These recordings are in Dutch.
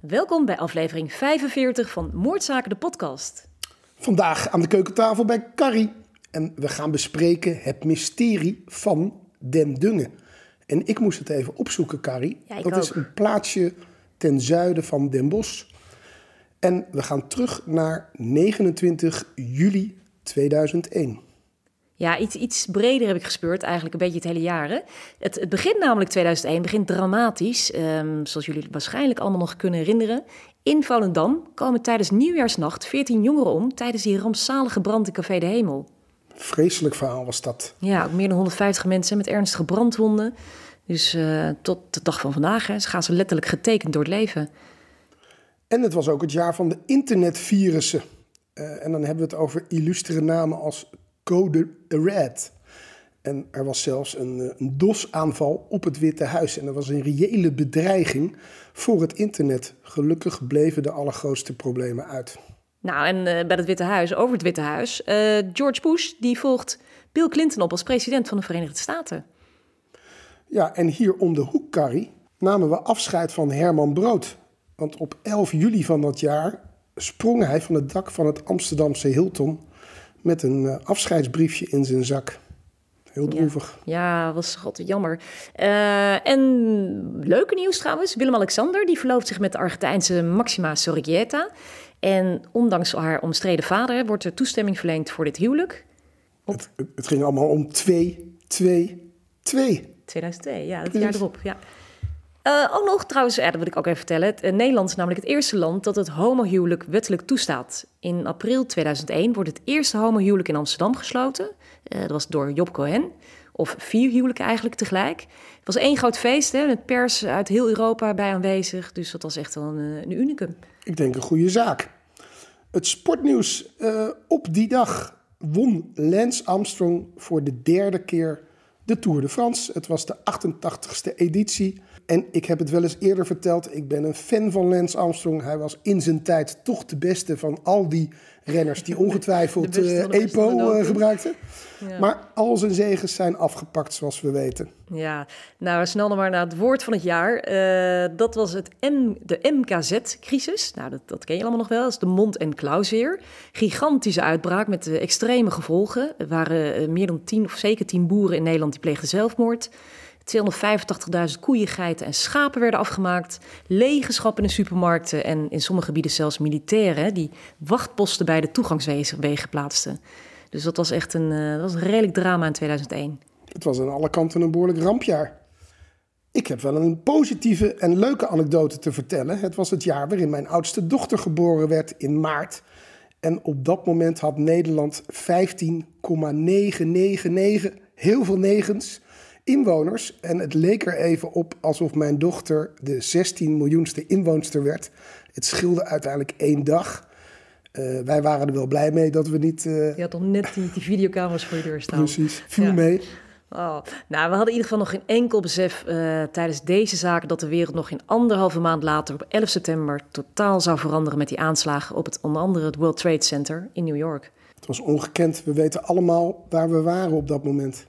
Welkom bij aflevering 45 van Moordzaken de podcast. Vandaag aan de keukentafel bij Carrie. En we gaan bespreken het mysterie van Den Dungen. En ik moest het even opzoeken, Carrie. dat is een plaatsje ten zuiden van Den Bosch. En we gaan terug naar 29 juli 2001. Ja, iets, iets breder heb ik gespeurd, eigenlijk een beetje het hele jaar. Het, het begint namelijk 2001, begint dramatisch. Um, zoals jullie waarschijnlijk allemaal nog kunnen herinneren. In Volendam komen tijdens nieuwjaarsnacht 14 jongeren om tijdens die rampzalige brand in Café de Hemel. Vreselijk verhaal was dat. Ja, ook meer dan 150 mensen met ernstige brandwonden. Dus eh, tot de dag van vandaag hè, ze gaan ze letterlijk getekend door het leven. En het was ook het jaar van de internetvirussen. Uh, en dan hebben we het over illustere namen als Code Red. En er was zelfs een, eh, een DOS-aanval op het Witte Huis. En dat was een reële bedreiging voor het internet. Gelukkig bleven de allergrootste problemen uit. Nou, en eh, bij het Witte Huis, over het Witte Huis. George Bush die volgt Bill Clinton op als president van de Verenigde Staten. Ja, en hier om de hoek, Carrie, namen we afscheid van Herman Brood, want op 11 juli van dat jaar sprong hij van het dak van het Amsterdamse Hilton met een eh, afscheidsbriefje in zijn zak. Heel droevig. Ja, was god jammer. Eh, en leuke nieuws trouwens. Willem-Alexander die verlooft zich met de Argentijnse Maxima Sorrieta. En ondanks haar omstreden vader wordt er toestemming verleend voor dit huwelijk. Het, het, ging allemaal om 2, 2, 2. 2002, ja, het jaar erop. Ja. Uh, eh, ook oh, nog trouwens, dat wil ik ook even vertellen. Eh, Nederland is namelijk het eerste land dat het homohuwelijk wettelijk toestaat. In april 2001 wordt het eerste homohuwelijk in Amsterdam gesloten. Eh, dat was door Job Cohen. Of vier huwelijken eigenlijk tegelijk. Het was één groot feest, hè, met pers uit heel Europa bij aanwezig. Dus dat was echt wel een, een unicum. Ik denk een goede zaak. Het sportnieuws op die dag won Lance Armstrong voor de derde keer de Tour de France. Het was de 88ste editie. En ik heb het wel eens eerder verteld, ik ben een fan van Lance Armstrong. Hij was in zijn tijd toch de beste van al die renners die ongetwijfeld eh, EPO uh, gebruikten. Maar al zijn zegens zijn afgepakt, zoals we weten. Ja, nou, snel dan maar naar het woord van het jaar. Eh, dat was het de MKZ-crisis. Nou, dat, ken je allemaal nog wel. Dat is de mond- en klauwzeer. Gigantische uitbraak met extreme gevolgen. Er waren meer dan tien of zeker tien boeren in Nederland die pleegden zelfmoord. 285.000 koeien, geiten en schapen werden afgemaakt. schappen in de supermarkten en in sommige gebieden zelfs militairen... die wachtposten bij de toegangswegen plaatsten. Dus dat was echt een, eh, dat was een redelijk drama in 2001. Het was aan alle kanten een behoorlijk rampjaar. Ik heb wel een positieve en leuke anekdote te vertellen. Het was het jaar waarin mijn oudste dochter geboren werd in maart. En op dat moment had Nederland 15,999, heel veel negens, inwoners. En het leek er even op alsof mijn dochter de 16 miljoenste inwoonster werd. Het scheelde uiteindelijk één dag. Eh, wij waren er wel blij mee dat we niet. Eh, je had al net die, videocameras voor je deur staan. Precies, viel mee. Oh. Nou, we hadden in ieder geval nog geen enkel besef eh, tijdens deze zaken dat de wereld nog in anderhalve maand later, op 11 september, totaal zou veranderen met die aanslagen op het onder andere het World Trade Center in New York. Het was ongekend. We weten allemaal waar we waren op dat moment.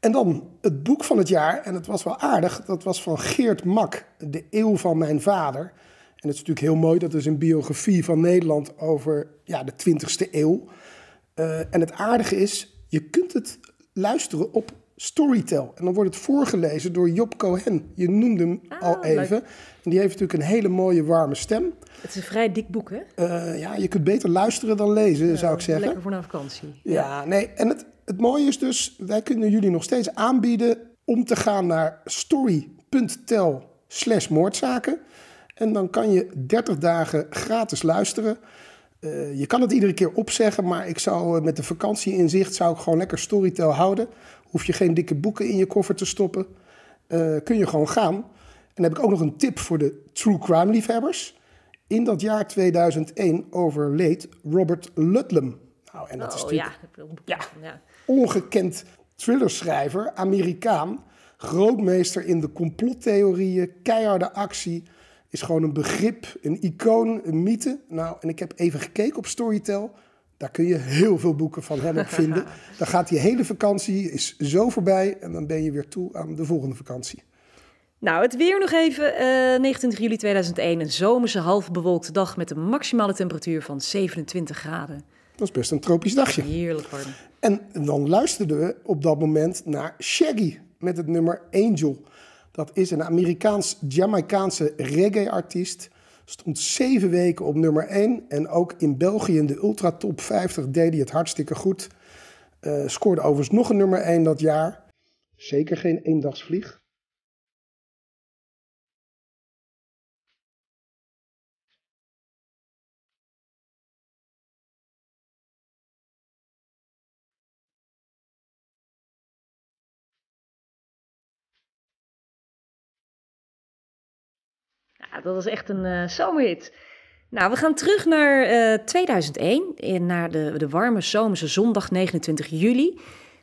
En dan het boek van het jaar, en het was wel aardig, dat was van Geert Mak, De Eeuw van Mijn Vader. En dat is natuurlijk heel mooi, dat is een biografie van Nederland over ja, de 20ste eeuw. Eh, en het aardige is, je kunt het luisteren op Storytel. En dan wordt het voorgelezen door Job Cohen. Je noemde hem ah, al even. En die heeft natuurlijk een hele mooie, warme stem. Het is een vrij dik boek, hè? Eh, ja, je kunt beter luisteren dan lezen, zou ik zeggen. Lekker voor een vakantie. Ja, nee. En het, het mooie is dus, wij kunnen jullie nog steeds aanbieden om te gaan naar story.tel slash moordzaken. En dan kan je 30 dagen gratis luisteren. Eh, je kan het iedere keer opzeggen, maar ik zou eh, met de vakantie in zicht zou ik gewoon lekker storytel houden. Hoef je geen dikke boeken in je koffer te stoppen. Eh, kun je gewoon gaan. En dan heb ik ook nog een tip voor de true crime liefhebbers. In dat jaar 2001 overleed Robert Ludlum. Nou, en dat is oh, natuurlijk... ja, ja ongekend thrillerschrijver, Amerikaan, grootmeester in de complottheorieën, keiharde actie, is gewoon een begrip, een icoon, een mythe. Nou, en ik heb even gekeken op Storytel. Daar kun je heel veel boeken van hem op vinden. Dan gaat die hele vakantie, is zo voorbij en dan ben je weer toe aan de volgende vakantie. Nou, het weer nog even. 29 eh, juli 2001, een zomerse half bewolkte dag met een maximale temperatuur van 27 graden. Dat was best een tropisch dagje. Heerlijk worden. En dan luisterden we op dat moment naar Shaggy met het nummer Angel. Dat is een Amerikaans-Jamaicaanse reggae-artiest. Stond zeven weken op nummer 1. En ook in België in de Ultra Top 50 deed hij het hartstikke goed. Eh, scoorde overigens nog een nummer 1 dat jaar. Zeker geen eendagsvlieg. dat was echt een uh, zomerhit. Nou, we gaan terug naar 2001, eh, naar de, de warme zomerse zondag 29 juli.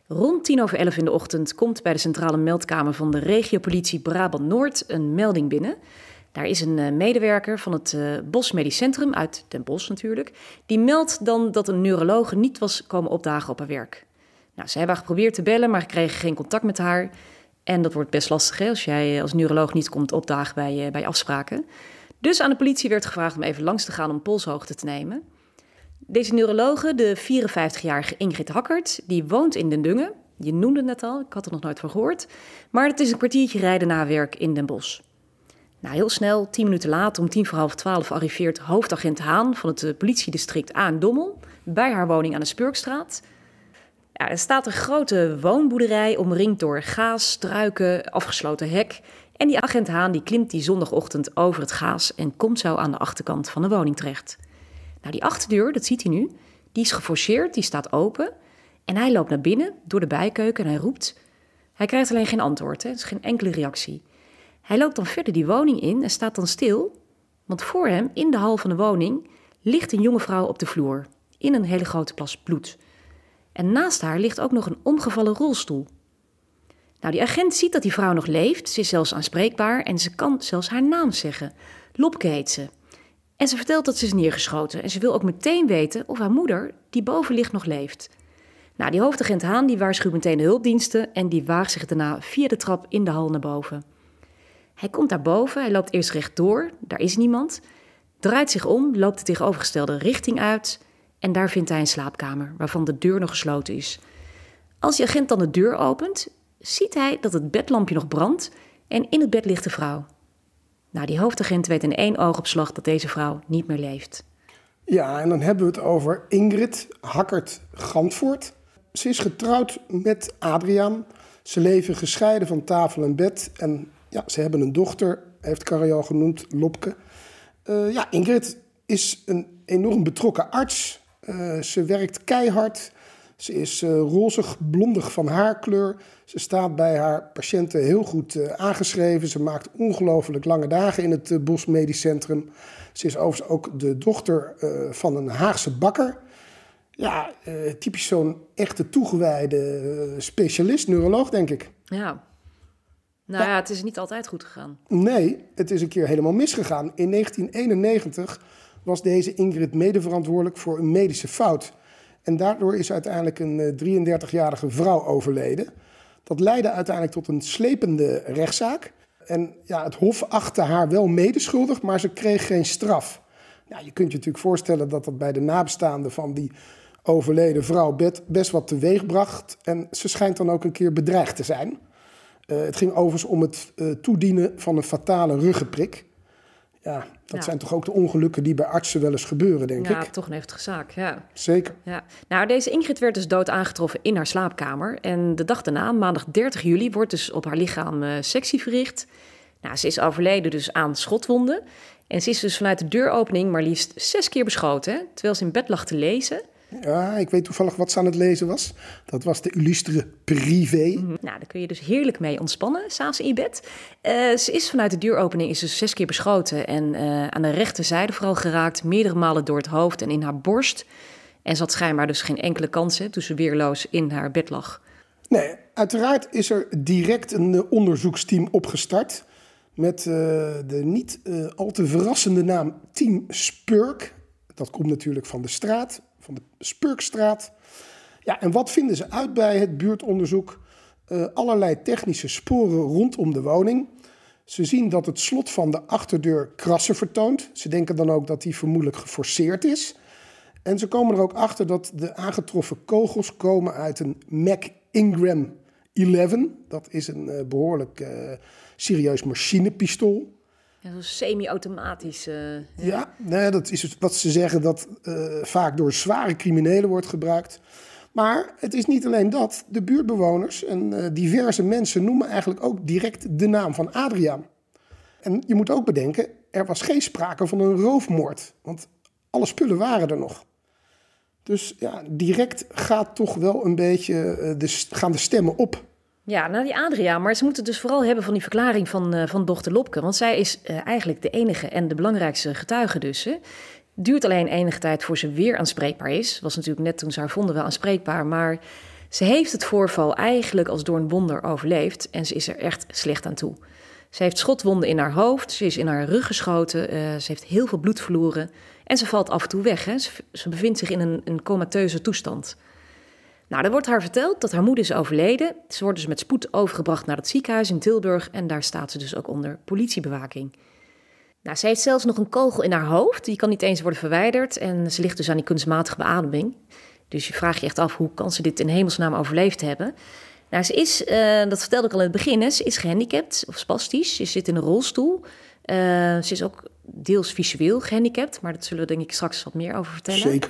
Rond tien over elf in de ochtend komt bij de centrale meldkamer van de regiopolitie Brabant-Noord een melding binnen. Daar is een eh, medewerker van het uh, Bos Medisch Centrum, uit Den Bosch natuurlijk, die meldt dan dat een neurologe niet was komen opdagen op haar werk. Nou, ze hebben geprobeerd te bellen, maar kregen geen contact met haar. En dat wordt best lastig als jij eh, als neuroloog niet komt opdagen bij, eh, bij afspraken. Dus aan de politie werd gevraagd om even langs te gaan om polshoogte te nemen. Deze neurologe, de 54-jarige Ingrid Hakkert, die woont in Den Dungen. Je noemde het net al, ik had er nog nooit van gehoord. Maar het is een kwartiertje rijden na werk in Den Bosch. Nou, heel snel, tien minuten later, om tien voor half twaalf, arriveert hoofdagent Haan van het eh, politiedistrict Aan Dommel bij haar woning aan de Spurkstraat er staat een grote woonboerderij omringd door gaas, struiken, afgesloten hek. En die agent Haan die klimt die zondagochtend over het gaas en komt zo aan de achterkant van de woning terecht. Nou, die achterdeur, dat ziet hij nu, die is geforceerd, die staat open. En hij loopt naar binnen door de bijkeuken en hij roept. Hij krijgt alleen geen antwoord, hè? dus geen enkele reactie. Hij loopt dan verder die woning in en staat dan stil, want voor hem, in de hal van de woning, ligt een jonge vrouw op de vloer in een hele grote plas bloed. En naast haar ligt ook nog een omgevallen rolstoel. Nou, die agent ziet dat die vrouw nog leeft, ze is zelfs aanspreekbaar en ze kan zelfs haar naam zeggen. Lopke heet ze. En ze vertelt dat ze is neergeschoten en ze wil ook meteen weten of haar moeder, die boven ligt, nog leeft. Nou, die hoofdagent Haan die waarschuwt meteen de hulpdiensten en die waagt zich daarna via de trap in de hal naar boven. Hij komt daar boven, hij loopt eerst rechtdoor, daar is niemand, draait zich om, loopt de tegenovergestelde richting uit en daar vindt hij een slaapkamer waarvan de deur nog gesloten is. Als de agent dan de deur opent, ziet hij dat het bedlampje nog brandt en in het bed ligt de vrouw. Nou, die hoofdagent weet in één oogopslag dat deze vrouw niet meer leeft. Ja, en dan hebben we het over Ingrid Hakkert-Gantvoort. Ze is getrouwd met Adriaan. Ze leven gescheiden van tafel en bed. En ja, ze hebben een dochter, heeft Carrie genoemd, Lopke. Eh, ja, Ingrid is een enorm betrokken arts. Eh, ze werkt keihard. Ze is uh, rozig, blondig van haarkleur. Ze staat bij haar patiënten heel goed eh, aangeschreven. Ze maakt ongelooflijk lange dagen in het Bos Medisch Centrum. Ze is overigens ook de dochter van een Haagse bakker. Ja, typisch zo'n echte toegewijde specialist, neuroloog, denk ik. Ja, nou ja, het is niet altijd goed gegaan. Nee, het is een keer helemaal misgegaan. In 1991 was deze Ingrid medeverantwoordelijk voor een medische fout. En daardoor is uiteindelijk een 33-jarige eh, vrouw overleden. Dat leidde uiteindelijk tot een slepende rechtszaak. En ja, het Hof achtte haar wel medeschuldig, maar ze kreeg geen straf. Nou, je kunt je natuurlijk voorstellen dat dat bij de nabestaanden van die overleden vrouw best wat teweeg bracht. En ze schijnt dan ook een keer bedreigd te zijn. Eh, het ging overigens om het eh, toedienen van een fatale ruggenprik. Ja, dat zijn toch ook de ongelukken die bij artsen wel eens gebeuren, denk ik. Ja, toch een heftige zaak, ja. Zeker. Ja. Nou, deze Ingrid werd dus dood aangetroffen in haar slaapkamer. En de dag daarna, maandag 30 juli, wordt dus op haar lichaam uh, sectie verricht. Nou, ze is overleden dus aan schotwonden. En ze is dus vanuit de deuropening maar liefst zes keer beschoten, terwijl ze in bed lag te lezen. Ja, ik weet toevallig wat ze aan het lezen was. Dat was de illustre Privé. Mhm. Nou, daar kun je dus heerlijk mee ontspannen, s'avonds in bed. Eh, ze is vanuit de deuropening is dus zes keer beschoten en eh, aan de rechterzijde vooral geraakt. Meerdere malen door het hoofd en in haar borst. En ze had schijnbaar dus geen enkele kansen toen ze weerloos in haar bed lag. Nee, uiteraard is er direct een eh, onderzoeksteam opgestart. Met de niet al te verrassende naam Team Spurk. Dat komt natuurlijk van de straat van de Spurkstraat. Ja, en wat vinden ze uit bij het buurtonderzoek? Eh, allerlei technische sporen rondom de woning. Ze zien dat het slot van de achterdeur krassen vertoont. Ze denken dan ook dat die vermoedelijk geforceerd is. En ze komen er ook achter dat de aangetroffen kogels komen uit een Mac Ingram 11. Dat is een eh, behoorlijk uh, serieus machinepistool. Ja, zo semi-automatisch. Eh, ja, nee, nou dat is wat ze zeggen dat eh, vaak door zware criminelen wordt gebruikt. Maar het is niet alleen dat. De buurtbewoners en eh, diverse mensen noemen eigenlijk ook direct de naam van Adriaan. En je moet ook bedenken, er was geen sprake van een roofmoord. Want alle spullen waren er nog. Dus ja, direct gaat toch wel een beetje de, gaan de stemmen op ja, nou die Adria. Maar ze moeten het dus vooral hebben van die verklaring van, uh, van dochter Lopke. Want zij is eh, eigenlijk de enige en de belangrijkste getuige dus. Duurt alleen enige tijd voor ze weer aanspreekbaar is. Was natuurlijk net toen ze haar vonden wel aanspreekbaar. Maar ze heeft het voorval eigenlijk als door een wonder overleefd. En ze is er echt slecht aan toe. Ze heeft schotwonden in haar hoofd. Ze is in haar rug geschoten. Eh, ze heeft heel veel bloed verloren. En ze valt af en toe weg. Hè. Ze, ze bevindt zich in een, een comateuze toestand. Nou, dan wordt haar verteld dat haar moeder is overleden. Ze wordt dus met spoed overgebracht naar het ziekenhuis in Tilburg en daar staat ze dus ook onder politiebewaking. Nou, ze heeft zelfs nog een kogel in haar hoofd, die kan niet eens worden verwijderd en ze ligt dus aan die kunstmatige beademing. Dus je vraagt je echt af hoe kan ze dit in hemelsnaam overleefd hebben. Nou, ze is, eh, dat vertelde ik al in het begin, ze is gehandicapt of spastisch. Ze zit in een rolstoel. Eh, ze is ook deels visueel gehandicapt, maar dat zullen we denk ik straks wat meer over vertellen. Zeker.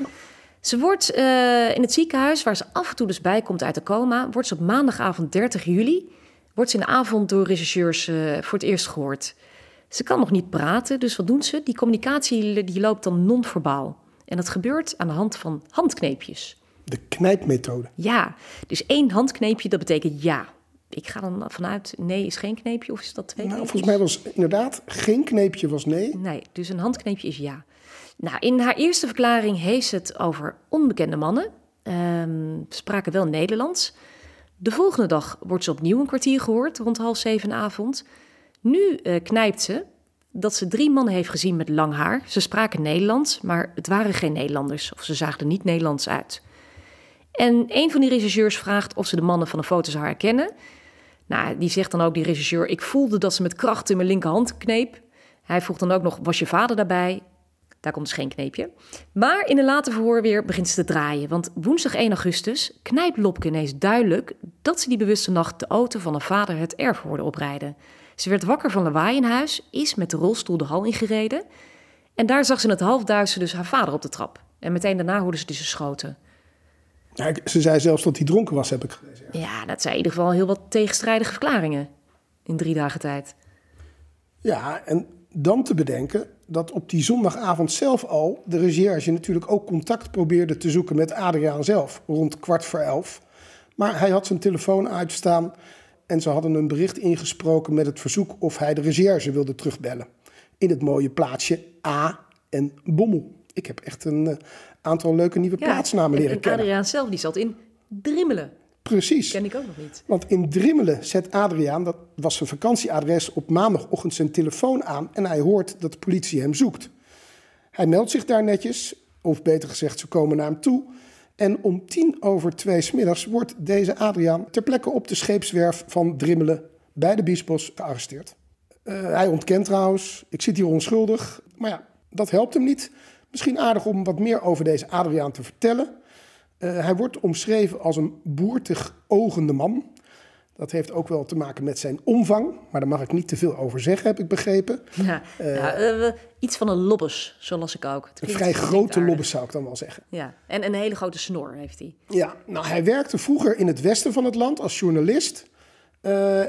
Ze wordt eh, in het ziekenhuis, waar ze af en toe dus bij komt uit de coma, wordt ze op maandagavond 30 juli, wordt ze in de avond door regisseurs eh, voor het eerst gehoord. Ze kan nog niet praten, dus wat doen ze? Die communicatie die loopt dan non-verbaal. En dat gebeurt aan de hand van handkneepjes. De knijpmethode. Ja, dus één handkneepje, dat betekent ja. Ik ga dan vanuit nee is geen kneepje of is dat twee nou, Volgens mij was inderdaad geen kneepje was nee. Nee, dus een handkneepje is ja. Nou, in haar eerste verklaring hees het over onbekende mannen. Um, spraken wel Nederlands. De volgende dag wordt ze opnieuw een kwartier gehoord, rond half zeven avond. Nu eh, knijpt ze dat ze drie mannen heeft gezien met lang haar. Ze spraken Nederlands, maar het waren geen Nederlanders of ze zagen er niet Nederlands uit. En een van die regisseurs vraagt of ze de mannen van de foto's haar herkennen. Nou, die zegt dan ook, die regisseur, ik voelde dat ze met kracht in mijn linkerhand kneep. Hij vroeg dan ook nog, was je vader daarbij? Daar komt dus geen kneepje. Maar in een later verhoor weer begint ze te draaien. Want woensdag 1 augustus knijpt Lopke ineens duidelijk dat ze die bewuste nacht de auto van haar vader het erf hoorde oprijden. Ze werd wakker van lawaai waaienhuis, is met de rolstoel de hal ingereden. En daar zag ze in het halfduister dus haar vader op de trap. En meteen daarna hoorde ze dus schoten. Ja, ze zei zelfs dat hij dronken was, heb ik gelezen. ja, dat zijn in ieder geval heel wat tegenstrijdige verklaringen in drie dagen tijd. Ja, en dan te bedenken dat op die zondagavond zelf al de recherche natuurlijk ook contact probeerde te zoeken met Adriaan zelf rond kwart voor elf. Maar hij had zijn telefoon uitstaan en ze hadden een bericht ingesproken met het verzoek of hij de recherche wilde terugbellen. In het mooie plaatsje A en Bommel. Ik heb echt een eh, aantal leuke nieuwe plaatsnamen leren en kennen. Adriaan zelf die zat in Drimmelen. Precies. Ken ik ook nog niet. Want in Drimmelen zet Adriaan, dat was zijn vakantieadres, op maandagochtend zijn telefoon aan en hij hoort dat de politie hem zoekt. Hij meldt zich daar netjes, of beter gezegd, ze komen naar hem toe. En om tien over twee smiddags wordt deze Adriaan ter plekke op de scheepswerf van Drimmelen bij de Biesbos gearresteerd. Eh, hij ontkent trouwens, ik zit hier onschuldig. Maar ja, dat helpt hem niet. Misschien aardig om wat meer over deze Adriaan te vertellen. Eh, hij wordt omschreven als een boertig ogende man. Dat heeft ook wel te maken met zijn omvang, maar daar mag ik niet te veel over zeggen, heb ik begrepen. Ja, eh, eh, iets van een lobbes, zo las ik ook. Een vrij grote lobbes zou ik dan wel zeggen. Ja, en, een hele grote snor heeft hij. Ja, nou hij werkte vroeger in het westen van het land als journalist.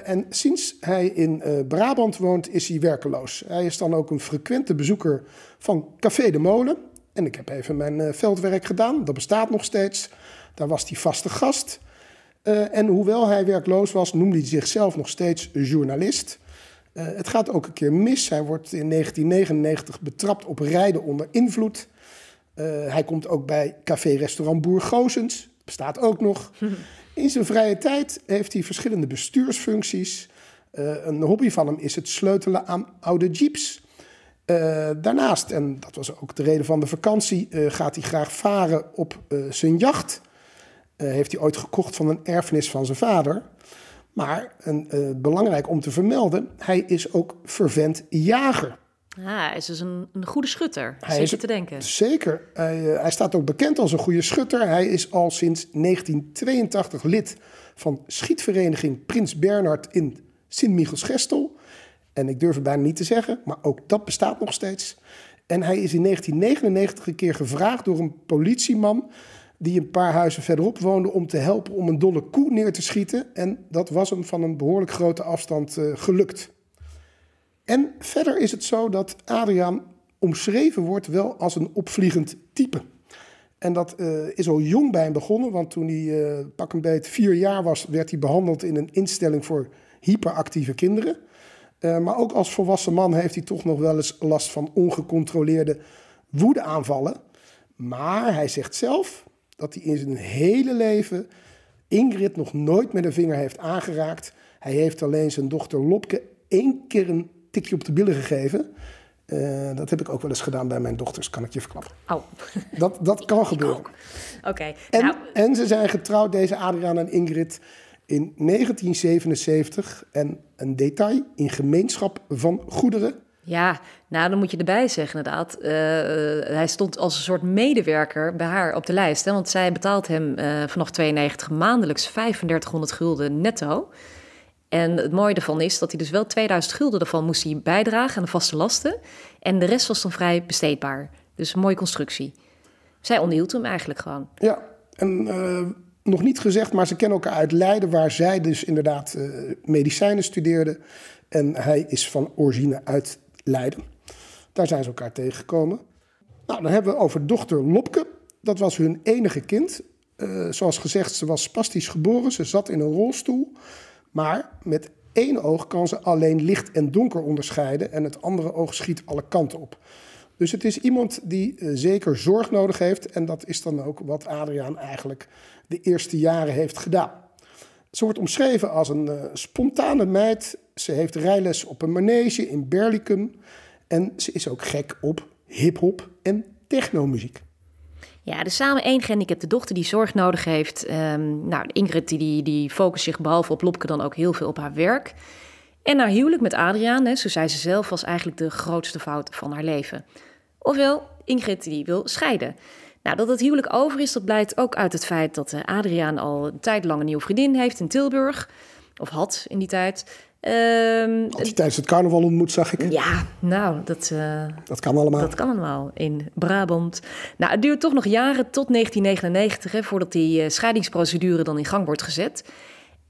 en sinds hij in Brabant woont, is hij werkeloos. Hij is dan ook een frequente bezoeker van Café de Molen. En ik heb even mijn eh, veldwerk gedaan. Dat bestaat nog steeds. Daar was hij vaste gast. Eh, en hoewel hij werkloos was, noemde hij zichzelf nog steeds journalist. Eh, het gaat ook een keer mis. Hij wordt in 1999 betrapt op rijden onder invloed. hij komt ook bij café-restaurant Boer Gozens, Bestaat ook nog. In zijn vrije tijd heeft hij verschillende bestuursfuncties. een hobby van hem is het sleutelen aan oude jeeps. Eh, daarnaast, en dat was ook de reden van de vakantie, eh, gaat hij graag varen op eh, zijn jacht. heeft hij ooit gekocht van een erfenis van zijn vader. Maar belangrijk om te vermelden, hij is ook vervent jager. Ah, hij is dus een, een goede schutter, hij zeker je te denken. Zeker. hij staat ook bekend als een goede schutter. Hij is al sinds 1982 lid van schietvereniging Prins Bernhard in sint michels en ik durf het bijna niet te zeggen, maar ook dat bestaat nog steeds. En hij is in 1999 een keer gevraagd door een politieman die een paar huizen verderop woonde om te helpen om een dolle koe neer te schieten. En dat was hem van een behoorlijk grote afstand eh, gelukt. En verder is het zo dat Adriaan omschreven wordt wel als een opvliegend type. En dat eh, is al jong bij hem begonnen, want toen hij uh, pak een beet vier jaar was, werd hij behandeld in een instelling voor hyperactieve kinderen. Eh, maar ook als volwassen man heeft hij toch nog wel eens last van ongecontroleerde woedeaanvallen. Maar hij zegt zelf dat hij in zijn hele leven Ingrid nog nooit met een vinger heeft aangeraakt. Hij heeft alleen zijn dochter Lopke één keer een tikje op de billen gegeven. Eh, dat heb ik ook wel eens gedaan bij mijn dochters, kan ik je verklappen. Oh. Dat, dat kan gebeuren. Oké. En, nou- en, ze zijn getrouwd, deze Adriaan en Ingrid in 1977 en een detail in gemeenschap van goederen. Ja, nou dan moet je erbij zeggen inderdaad. Eh, eh, hij stond als een soort medewerker bij haar op de lijst. Hè, want zij betaalt hem eh, vanaf 92 maandelijks 3500 gulden netto. En het mooie ervan is dat hij dus wel 2000 gulden ervan moest bijdragen aan de vaste lasten. En de rest was dan vrij besteedbaar. Dus een mooie constructie. Zij onderhield hem eigenlijk gewoon. Ja, en nog niet gezegd, maar ze kennen elkaar uit Leiden, waar zij dus inderdaad eh, medicijnen studeerde. En hij is van origine uit Leiden. Daar zijn ze elkaar tegengekomen. Nou, dan hebben we over dochter Lopke. Dat was hun enige kind. Eh, zoals gezegd, ze was spastisch geboren. Ze zat in een rolstoel. Maar met één oog kan ze alleen licht en donker onderscheiden. En het andere oog schiet alle kanten op. Dus het is iemand die eh, zeker zorg nodig heeft. En dat is dan ook wat Adriaan eigenlijk de eerste jaren heeft gedaan. Ze wordt omschreven als een eh, spontane meid. Ze heeft rijles op een manege in Berlicum. En ze is ook gek op hip-hop en technomuziek. Ja, de samen één gehandicapte dochter die zorg nodig heeft. Ehm, nou, Ingrid die, die focust zich behalve op Lopke dan ook heel veel op haar werk. En haar huwelijk met Adriaan, hè, zo zei ze zelf, was eigenlijk de grootste fout van haar leven. Ofwel, Ingrid die wil scheiden. Nou, dat het huwelijk over is, dat blijkt ook uit het feit dat eh, Adriaan al een tijd lang een nieuwe vriendin heeft in Tilburg. Of had in die tijd. Ehm, Als je tijdens het carnaval ontmoet, zag ik. Ja, nou, dat... Eh, dat kan allemaal. Dat kan allemaal in Brabant. Nou, het duurt toch nog jaren tot 1999... voordat die eh, scheidingsprocedure dan in gang wordt gezet.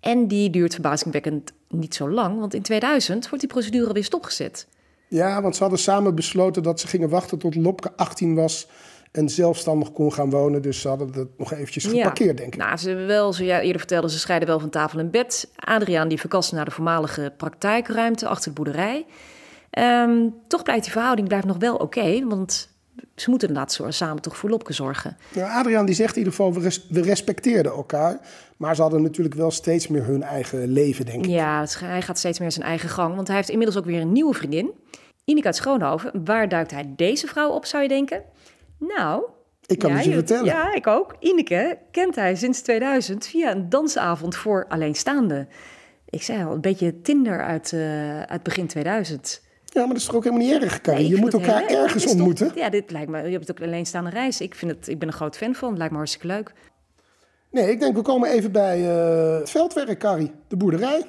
En die duurt verbazingwekkend niet zo lang... want in 2000 wordt die procedure weer stopgezet. Ja, want ze hadden samen besloten dat ze gingen wachten tot Lopke 18 was en zelfstandig kon gaan wonen. Dus ze hadden het nog eventjes geparkeerd, ja. denk ik. Nou, ze hebben wel, zo ja, eerder vertelde, ze scheiden wel van tafel en bed. Adriaan die verkast naar de voormalige praktijkruimte achter de boerderij. Ehm, toch blijft die verhouding blijft nog wel oké, want ze moeten inderdaad samen toch voor Lopke zorgen. Ja, Adriaan die zegt in ieder geval, we, respecteerden elkaar. Maar ze hadden natuurlijk wel steeds meer hun eigen leven, denk ik. Ja, hij gaat steeds meer zijn eigen gang. Want hij heeft inmiddels ook weer een nieuwe vriendin. Ineke uit Schoonhoven. Waar duikt hij deze vrouw op, zou je denken? Nou, ik kan het je vertellen. Ja, ik ook. Ineke kent hij sinds 2000 via een dansavond voor alleenstaanden. Ik zei al, een beetje Tinder uit, eh, uit begin 2000. Ja, maar dat is toch ook helemaal niet erg, nee, je moet elkaar ergens ontmoeten. ja, dit lijkt me, je hebt ook alleenstaande reis. Ik, vind het, ik ben een groot fan van, het lijkt me hartstikke leuk. Nee, ik denk we komen even bij eh, het veldwerk, Carrie. De boerderij.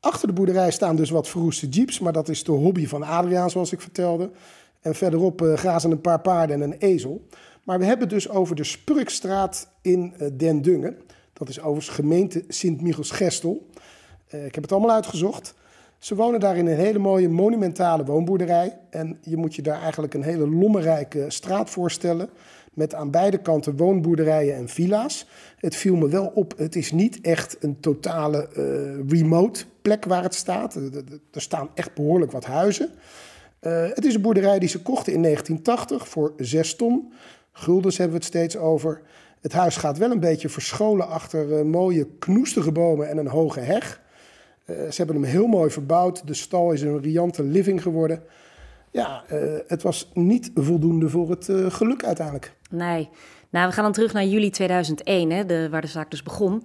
Achter de boerderij staan dus wat verroeste jeeps, maar dat is de hobby van Adriaan, zoals ik vertelde. En verderop eh, grazen een paar paarden en een ezel. Maar we hebben het dus over de Spurkstraat in eh, Den Dungen. Dat is overigens gemeente Sint-Michels-Gestel. Eh, ik heb het allemaal uitgezocht. Ze wonen daar in een hele mooie monumentale woonboerderij. En je moet je daar eigenlijk een hele lommerrijke straat voorstellen. Met aan beide kanten woonboerderijen en villa's. Het viel me wel op, het is niet echt een totale remote plek waar het staat. er staan echt behoorlijk wat huizen. Eh, het is een boerderij die ze kochten in 1980 voor 6 ton. Guldens hebben we het steeds over. Het huis gaat wel een beetje verscholen achter eh, mooie knoestige bomen en een hoge heg. Eh, ze hebben hem heel mooi verbouwd. De stal is een riante living geworden. Ja, het was niet voldoende voor het geluk uiteindelijk. Nee. Nou, we gaan dan terug naar juli 2001, hè, de, waar de zaak dus begon.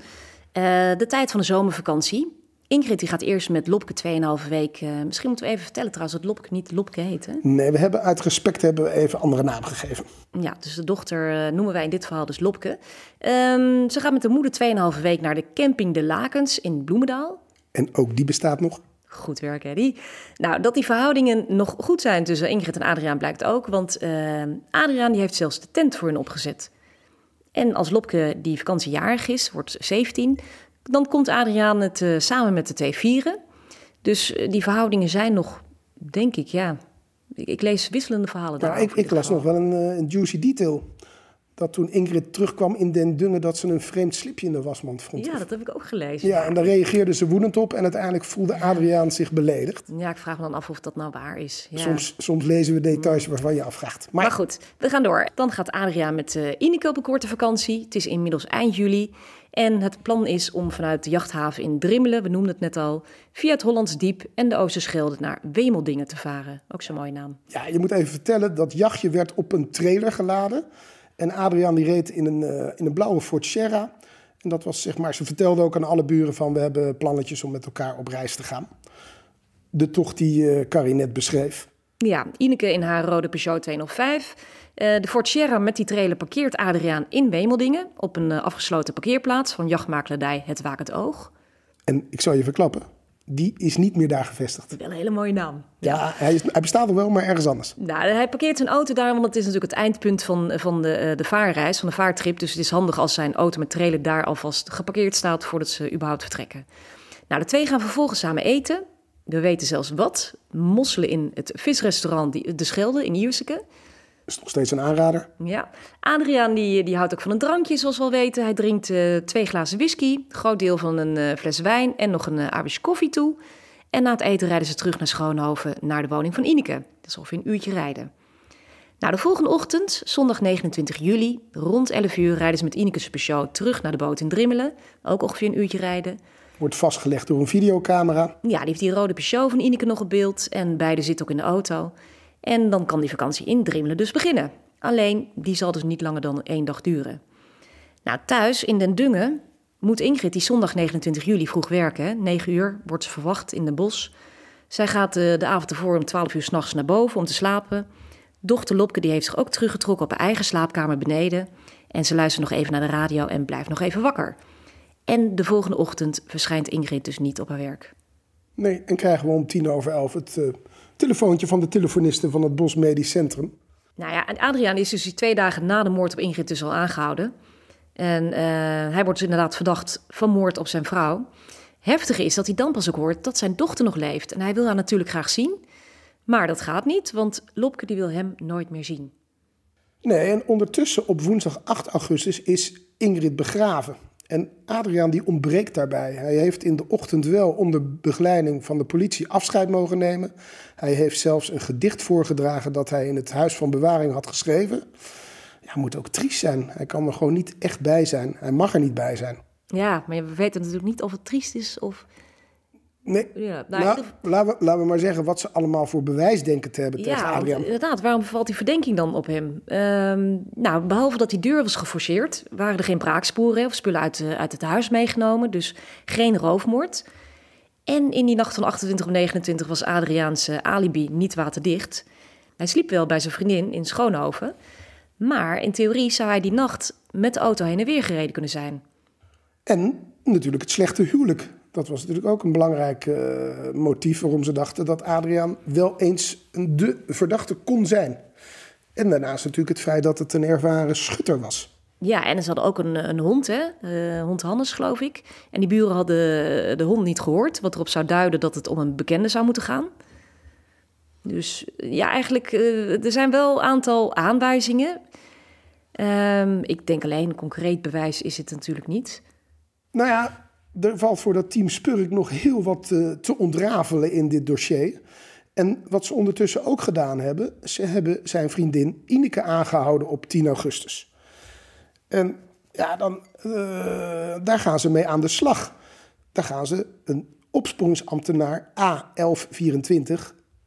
de tijd van de zomervakantie. Ingrid die gaat eerst met Lopke 2,5 week. Eh, misschien moeten we even vertellen trouwens dat Lopke niet Lopke heet. Hè? Nee, we hebben uit respect hebben we even andere naam gegeven. Ja, dus de dochter eh, noemen wij in dit verhaal dus Lopke. Ehm, ze gaat met de moeder 2,5 week naar de camping De Lakens in Bloemendaal. En ook die bestaat nog. Goed werk, Die. Nou, dat die verhoudingen nog goed zijn tussen Ingrid en Adriaan blijkt ook. Want eh, Adriaan die heeft zelfs de tent voor hun opgezet. En als Lopke die vakantiejarig is, wordt 17, dan komt Adriaan het eh, samen met de T vieren. Dus eh, die verhoudingen zijn nog, denk ik, ja. Ik, lees wisselende verhalen daar. ik, ik las nog wel een, eh, een, juicy detail. Dat toen Ingrid terugkwam in Den Dungen, dat ze een vreemd slipje in de wasmand vond. Ja, dat heb ik ook gelezen. Ja, en daar reageerde ze woedend op en uiteindelijk voelde Adriaan zich beledigd. Ja, ik vraag me dan af of dat nou waar is. Ja. Soms, soms, lezen we details mm. waarvan je afvraagt. Maar... goed, we gaan door. Dan gaat Adriaan met uh, Ineke op een korte vakantie. Het is inmiddels eind juli. En het plan is om vanuit de jachthaven in Drimmelen, we noemden het net al, via het Hollands Diep en de Oosterschelde naar Wemeldingen te varen. Ook zo'n mooie naam. Ja, je moet even vertellen, dat jachtje werd op een trailer geladen. En Adriaan die reed in een, eh, in een blauwe Ford Sierra. En dat was zeg maar, ze vertelde ook aan alle buren van we hebben plannetjes om met elkaar op reis te gaan. De tocht die uh, Carrie net beschreef. Ja, Ineke in haar rode Peugeot 205. Eh, de Ford Sierra met die trailer parkeert Adriaan in Wemeldingen... op een eh, afgesloten parkeerplaats van jachtmakelaardij Het Wakend Oog. En ik zal je verklappen, die is niet meer daar gevestigd. Wel een hele mooie naam. Ja, hij, is, hij bestaat er wel, maar ergens anders. Nou, hij parkeert zijn auto daar, want het is natuurlijk het eindpunt van, eh, van de, de vaarreis, van de vaartrip. Dus het is handig als zijn auto met trailer daar alvast geparkeerd staat voordat ze überhaupt vertrekken. Nou, de twee gaan vervolgens samen eten. We weten zelfs wat. Mosselen in het visrestaurant De Schelde in Ierseke is nog steeds een aanrader. Ja, Adriaan die, die houdt ook van een drankje, zoals we al weten. Hij drinkt eh, twee glazen whisky, groot deel van een eh, fles wijn en nog een uh, koffie toe. En na het eten rijden ze terug naar Schoonhoven, naar de woning van Ineke. Dat is ongeveer een uurtje rijden. Nou, de volgende ochtend, zondag 29 juli, rond 11 uur rijden ze met Ineke's Peugeot terug naar de boot in Drimmelen. Ook ongeveer een uurtje rijden. Wordt vastgelegd door een videocamera. Ja, die heeft die rode Peugeot van Ineke nog op beeld en beide zitten ook in de auto. En dan kan die vakantie in Dremelen dus beginnen. Alleen, die zal dus niet langer dan één dag duren. Nou, thuis in Den Dungen moet Ingrid die zondag 29 juli vroeg werken. 9 uur wordt ze verwacht in Den Bosch. Zij gaat de, eh, de avond ervoor om 12 uur s'nachts naar boven om te slapen. Dochter Lopke die heeft zich ook teruggetrokken op haar eigen slaapkamer beneden. En ze luistert nog even naar de radio en blijft nog even wakker. En de volgende ochtend verschijnt Ingrid dus niet op haar werk. Nee, en krijgen we om tien over elf het eh, telefoontje van de telefoniste van het Bos Medisch Centrum. Nou ja, en Adriaan is dus twee dagen na de moord op Ingrid dus al aangehouden. En eh, hij wordt dus inderdaad verdacht van moord op zijn vrouw. Heftig is dat hij dan pas ook hoort dat zijn dochter nog leeft. En hij wil haar natuurlijk graag zien. Maar dat gaat niet, want Lopke die wil hem nooit meer zien. Nee, en ondertussen op woensdag 8 augustus is Ingrid begraven. En Adriaan die ontbreekt daarbij. Hij heeft in de ochtend wel onder begeleiding van de politie afscheid mogen nemen. Hij heeft zelfs een gedicht voorgedragen dat hij in het huis van bewaring had geschreven. Ja, hij moet ook triest zijn. Hij kan er gewoon niet echt bij zijn. Hij mag er niet bij zijn. Ja, maar we weten natuurlijk niet of het triest is of Nee. Ja, nou, laten, we, maar zeggen wat ze allemaal voor bewijs denken te hebben tegen Adriaan. Inderdaad, waarom valt die verdenking dan op hem? Ehm, nou, behalve dat die deur was geforceerd, waren er geen braaksporen of spullen uit, eh, uit het huis meegenomen. Dus geen roofmoord. En in die nacht van 28 op 29 was Adriaan's eh, alibi niet waterdicht. Hij sliep wel bij zijn vriendin in Schoonhoven. Maar in theorie zou hij die nacht met de auto heen en weer gereden kunnen zijn. En natuurlijk het slechte huwelijk dat was natuurlijk ook een belangrijk eh, motief waarom ze dachten dat Adriaan wel eens de verdachte kon zijn. En daarnaast natuurlijk het feit dat het een ervaren schutter was. Ja, en ze hadden ook een, een hond, hè? hond Hannes, geloof ik. En die buren hadden de hond niet gehoord, wat erop zou duiden dat het om een bekende zou moeten gaan. Dus ja, eigenlijk, eh, er zijn wel een aantal aanwijzingen. Ehm, ik denk alleen concreet bewijs is het natuurlijk niet. Nou ja, er valt voor dat team Spurk nog heel wat eh, te ontrafelen in dit dossier. En wat ze ondertussen ook gedaan hebben, ze hebben zijn vriendin Ineke aangehouden op 10 augustus. En ja, dan, eh, daar gaan ze mee aan de slag. Daar gaan ze een opsporingsambtenaar A1124,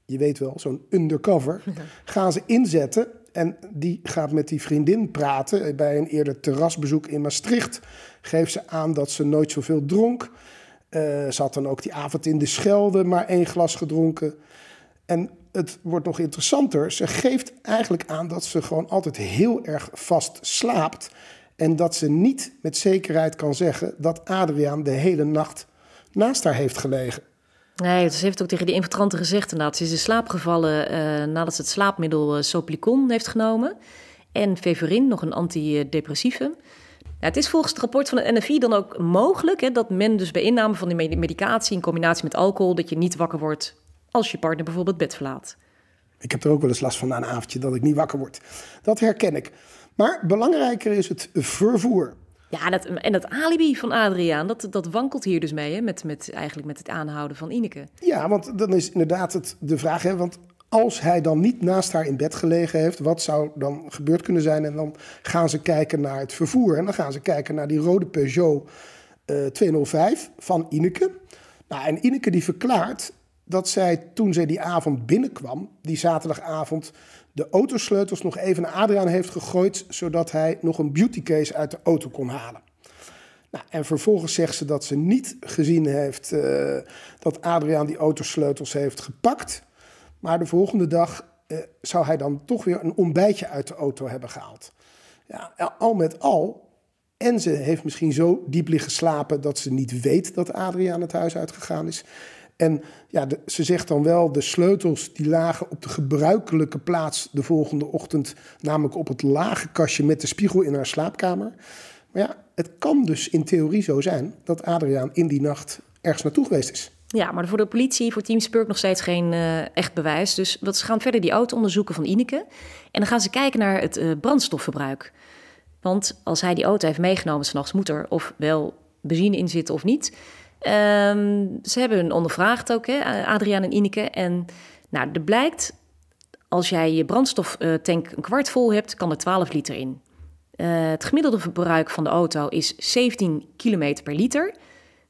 je weet wel, zo'n undercover, gaan ze inzetten. En die gaat met die vriendin praten bij een eerder terrasbezoek in Maastricht geeft ze aan dat ze nooit zoveel dronk. Eh, ze had dan ook die avond in de Schelde maar één glas gedronken. En het wordt nog interessanter. Ze geeft eigenlijk aan dat ze gewoon altijd heel erg vast slaapt. En dat ze niet met zekerheid kan zeggen dat Adriaan de hele nacht naast haar heeft gelegen. Nee, ze heeft ook tegen die infiltranten gezegd inderdaad. Ze is in slaap gevallen eh, nadat ze het slaapmiddel eh, Soplicon heeft genomen. En Feverin, nog een antidepressieve het is volgens het rapport van het NFI dan ook mogelijk hè, dat men dus bij inname van die medicatie in combinatie met alcohol, dat je niet wakker wordt als je partner bijvoorbeeld bed verlaat. Ik heb er ook wel eens last van na een avondje dat ik niet wakker word. Dat herken ik. Maar belangrijker is het vervoer. Ja, dat, en dat alibi van Adriaan, dat, dat wankelt hier dus mee, hè? Met, met, eigenlijk met het aanhouden van Ineke. Ja, want dan is inderdaad het, de vraag, hè, want als hij dan niet naast haar in bed gelegen heeft, wat zou dan gebeurd kunnen zijn? En dan gaan ze kijken naar het vervoer. En dan gaan ze kijken naar die rode Peugeot 205 eh, van Ineke. Nou, en Ineke die verklaart dat zij toen zij die avond binnenkwam, die zaterdagavond, de autosleutels nog even naar Adriaan heeft gegooid, zodat hij nog een beautycase uit de auto kon halen. Nou, en vervolgens zegt ze dat ze niet gezien heeft eh, dat Adriaan die autosleutels heeft gepakt. Maar de volgende dag eh, zou hij dan toch weer een ontbijtje uit de auto hebben gehaald. Ja, eh, al met al, en ze heeft misschien zo diep liggen slapen dat ze niet weet dat Adriaan het huis uitgegaan is. En ja, ze zegt dan wel, de sleutels die lagen op de gebruikelijke plaats de volgende ochtend, namelijk op het lage kastje met de spiegel in haar slaapkamer. Maar ja, het kan dus in theorie zo zijn dat Adriaan in die nacht ergens naartoe geweest is. Ja, maar voor de politie, voor Team Spurk nog steeds geen eh, echt bewijs. Dus wat, ze gaan verder die auto onderzoeken van Ineke. En dan gaan ze kijken naar het eh, brandstofverbruik. Want als hij die auto heeft meegenomen s'nachts, moet er of wel benzine in zitten of niet. Ehm, ze hebben hun ondervraagd ook, hè, Adriaan en Ineke. En nou, er blijkt, als jij je brandstoftank een kwart vol hebt, kan er 12 liter in. Eh, het gemiddelde verbruik van de auto is 17 km per liter.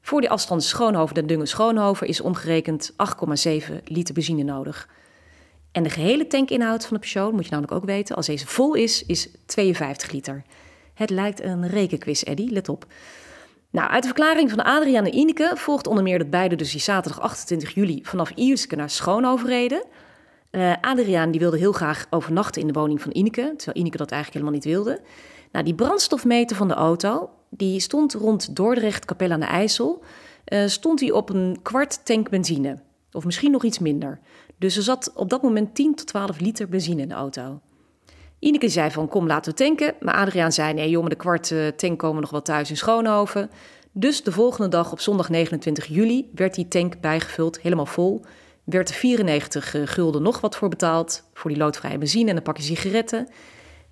Voor die afstand Schoonhoven naar Dungen Schoonhoven is omgerekend 8,7 liter benzine nodig. En de gehele tankinhoud van de persoon, moet je namelijk ook weten, als deze vol is, is 52 liter. Het lijkt een rekenquiz, Eddy, let op. Nou, uit de verklaring van Adriaan en Ineke volgt onder meer dat beide dus die zaterdag 28 juli vanaf Ierske naar Schoonhoven reden. Uh, Adriaan die wilde heel graag overnachten in de woning van Ineke, terwijl Ineke dat eigenlijk helemaal niet wilde. Nou, die brandstofmeter van de auto, die stond rond Dordrecht, Capelle aan de IJssel, uh, stond hij op een kwart tank benzine. Of misschien nog iets minder. Dus er zat op dat moment 10 tot 12 liter benzine in de auto. Ineke zei van, kom laten we tanken. Maar Adriaan zei, nee jongen, de kwart eh, tank komen we nog wel thuis in Schoonhoven. Dus de volgende dag, op zondag 29 juli, werd die tank bijgevuld, helemaal vol. Werd er 94 eh, gulden nog wat voor betaald, voor die loodvrije benzine en een pakje sigaretten.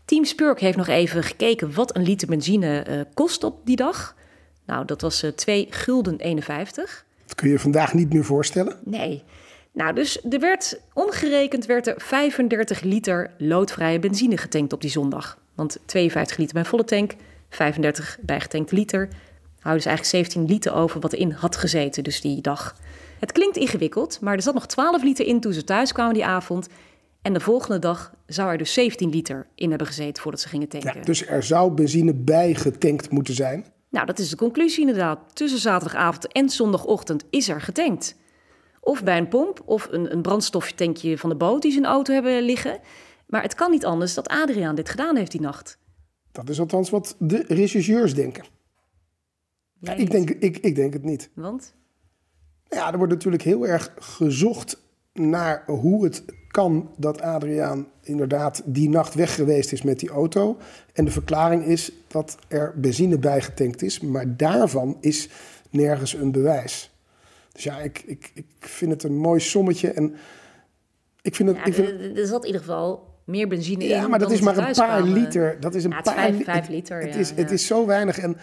Team Spurk heeft nog even gekeken wat een liter benzine eh, kost op die dag. Nou, dat was uh, eh, 2 gulden 51. Dat kun je vandaag niet meer voorstellen. Nee. Nou, dus er werd, omgerekend werd er 35 liter loodvrije benzine getankt op die zondag. Want 52 liter bij volle tank, 35 bij getankt liter. houden dus ze eigenlijk 17 liter over wat erin had gezeten dus die dag. Het klinkt ingewikkeld, maar er zat nog 12 liter in toen ze thuis kwamen die avond. En de volgende dag zou er dus 17 liter in hebben gezeten voordat ze gingen tanken. Ja, dus er zou benzine bij getankt moeten zijn? Nou, dat is de conclusie inderdaad. Tussen zaterdagavond en zondagochtend is er getankt. Of bij een pomp of een, een brandstoftankje van de boot die ze in de auto hebben liggen. Maar het kan niet anders dat Adriaan dit gedaan heeft die nacht. Dat is althans wat de rechercheurs denken. ik, denk, ik, ik denk het niet. Want? Ja, er wordt natuurlijk heel erg gezocht naar hoe het kan dat Adriaan inderdaad die nacht weg geweest is met die auto. En de verklaring is dat er benzine bijgetankt is, maar daarvan is nergens een bewijs. Dus ja, ik, ik, ik vind het een mooi sommetje. En ik vind het. Er zat in ieder geval meer benzine ja, in. Ja, maar dat is maar een paar liter. Dat is een paar vijf, vijf liter. Het, is, het is zo weinig. En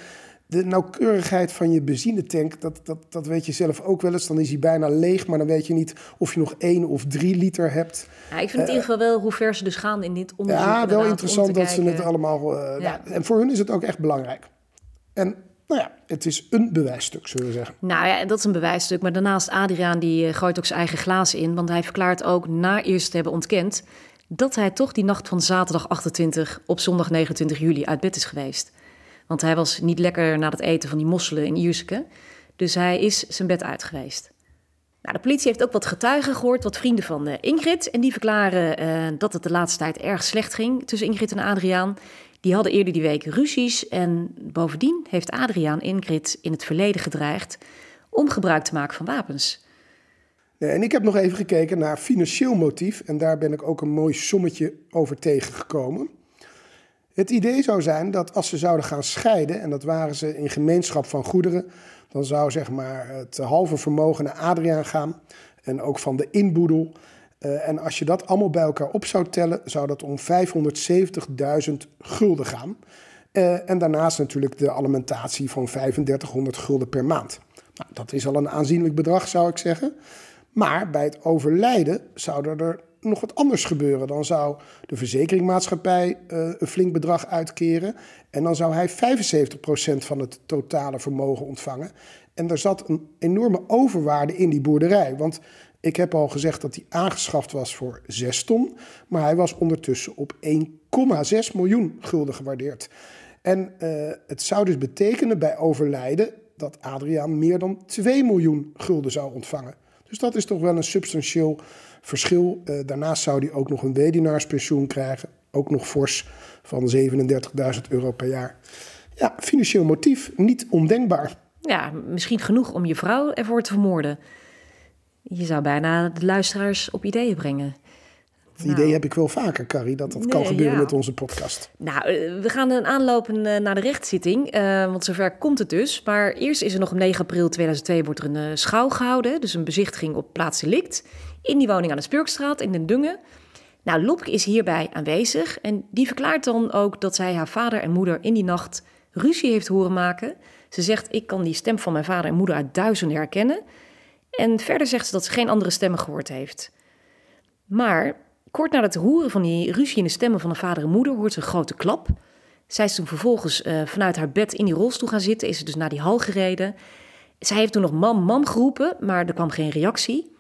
de nauwkeurigheid van je benzinetank, dat, dat, dat weet je zelf ook wel eens. Dan is hij bijna leeg, maar dan weet je niet of je nog één of drie liter hebt. Ja, ik vind het in eh, ieder geval wel hoe ver ze dus gaan in dit onderzoek. Ja, wel interessant dat ze het allemaal... Eh, ja. en voor hun is het ook echt belangrijk. En nou ja, het is een bewijsstuk, zullen we zeggen. Nou ja, dat is een bewijsstuk. Maar daarnaast, Adriaan die eh, gooit ook zijn eigen glazen in. Want hij verklaart ook, na eerst te hebben ontkend... dat hij toch die nacht van zaterdag 28 op zondag 29 juli uit bed is geweest... Want hij was niet lekker na het eten van die mosselen in Ierseke. Dus hij is zijn bed uit geweest. Nou, de politie heeft ook wat getuigen gehoord, wat vrienden van eh, Ingrid. En die verklaren eh, dat het de laatste tijd erg slecht ging tussen Ingrid en Adriaan. Die hadden eerder die week ruzies. En bovendien heeft Adriaan Ingrid in het verleden gedreigd om gebruik te maken van wapens. Nee, en ik heb nog even gekeken naar financieel motief. En daar ben ik ook een mooi sommetje over tegengekomen. Het idee zou zijn dat als ze zouden gaan scheiden, en dat waren ze in gemeenschap van goederen, dan zou zeg maar het halve vermogen naar Adriaan gaan en ook van de inboedel. Eh, en als je dat allemaal bij elkaar op zou tellen, zou dat om 570.000 gulden gaan. Eh, en daarnaast natuurlijk de alimentatie van 3500 gulden per maand. Nou, dat is al een aanzienlijk bedrag, zou ik zeggen. Maar bij het overlijden zouden er nog wat anders gebeuren. Dan zou de verzekeringmaatschappij eh, een flink bedrag uitkeren. En dan zou hij 75% van het totale vermogen ontvangen. En er zat een enorme overwaarde in die boerderij. Want ik heb al gezegd dat die aangeschaft was voor 6 ton. Maar hij was ondertussen op 1,6 miljoen gulden gewaardeerd. En eh, het zou dus betekenen bij overlijden dat Adriaan meer dan 2 miljoen gulden zou ontvangen. Dus dat is toch wel een substantieel verschil. Eh, daarnaast zou die ook nog een wedinaarspensioen krijgen. Ook nog fors van 37.000 euro per jaar. Ja, financieel motief, niet ondenkbaar. Ja, misschien genoeg om je vrouw ervoor te vermoorden. Je zou bijna de luisteraars op ideeën brengen. Het idee nou. heb ik wel vaker, Carrie, dat dat kan gebeuren met onze podcast. Nou, eh, we gaan een aanlopen eh, naar de rechtszitting, want zover komt het dus. Maar eerst is er nog op 9 april 2002 wordt er een schouw gehouden, dus een bezichtiging op plaatselijkt in die woning aan de Spurkstraat in Den Dungen. Nou, Lopke is hierbij aanwezig en die verklaart dan ook dat zij haar vader en moeder in die nacht ruzie heeft horen maken. Ze zegt: Ik kan die stem van mijn vader en moeder uit duizenden herkennen. En verder zegt ze dat ze geen andere stemmen gehoord heeft. Maar kort na het horen van die ruzie in de stemmen van haar vader en moeder hoort ze een grote klap. Zij is toen vervolgens eh, vanuit haar bed in die rolstoel gaan zitten, is ze dus naar die hal gereden. Zij heeft toen nog mam, mam geroepen, maar er kwam geen reactie.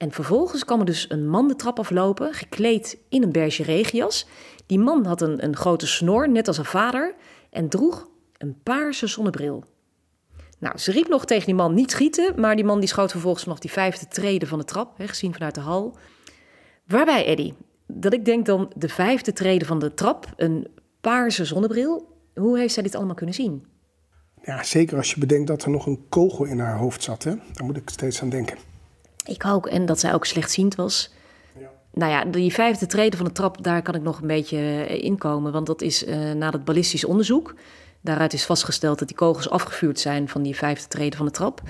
En vervolgens kwam er dus een man de trap aflopen, gekleed in een beige regenjas. Die man had een, een grote snor, net als haar vader, en droeg een paarse zonnebril. Nou, ze riep nog tegen die man niet schieten, maar die man die schoot vervolgens vanaf die vijfde trede van de trap, hè, gezien vanuit de hal. Waarbij, Eddy, dat ik denk dan de vijfde trede van de trap, een paarse zonnebril. Hoe heeft zij dit allemaal kunnen zien? Ja, zeker als je bedenkt dat er nog een kogel in haar hoofd zat. Hè? Daar moet ik steeds aan denken. Ik ook. En dat zij ook slechtziend was. Ja. Nou ja, die vijfde treden van de trap, daar kan ik nog een beetje eh, inkomen. Want dat is eh, na dat ballistisch onderzoek. Daaruit is vastgesteld dat die kogels afgevuurd zijn van die vijfde treden van de trap.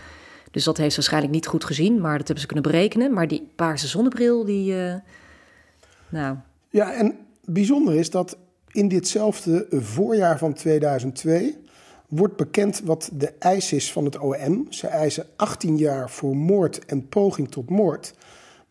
Dus dat heeft ze waarschijnlijk niet goed gezien, maar dat hebben ze kunnen berekenen. Maar die paarse zonnebril, die. Eh, nou. Ja, en bijzonder is dat in ditzelfde voorjaar van 2002 wordt bekend wat de eis is van het OM. Ze eisen 18 jaar voor moord en poging tot moord.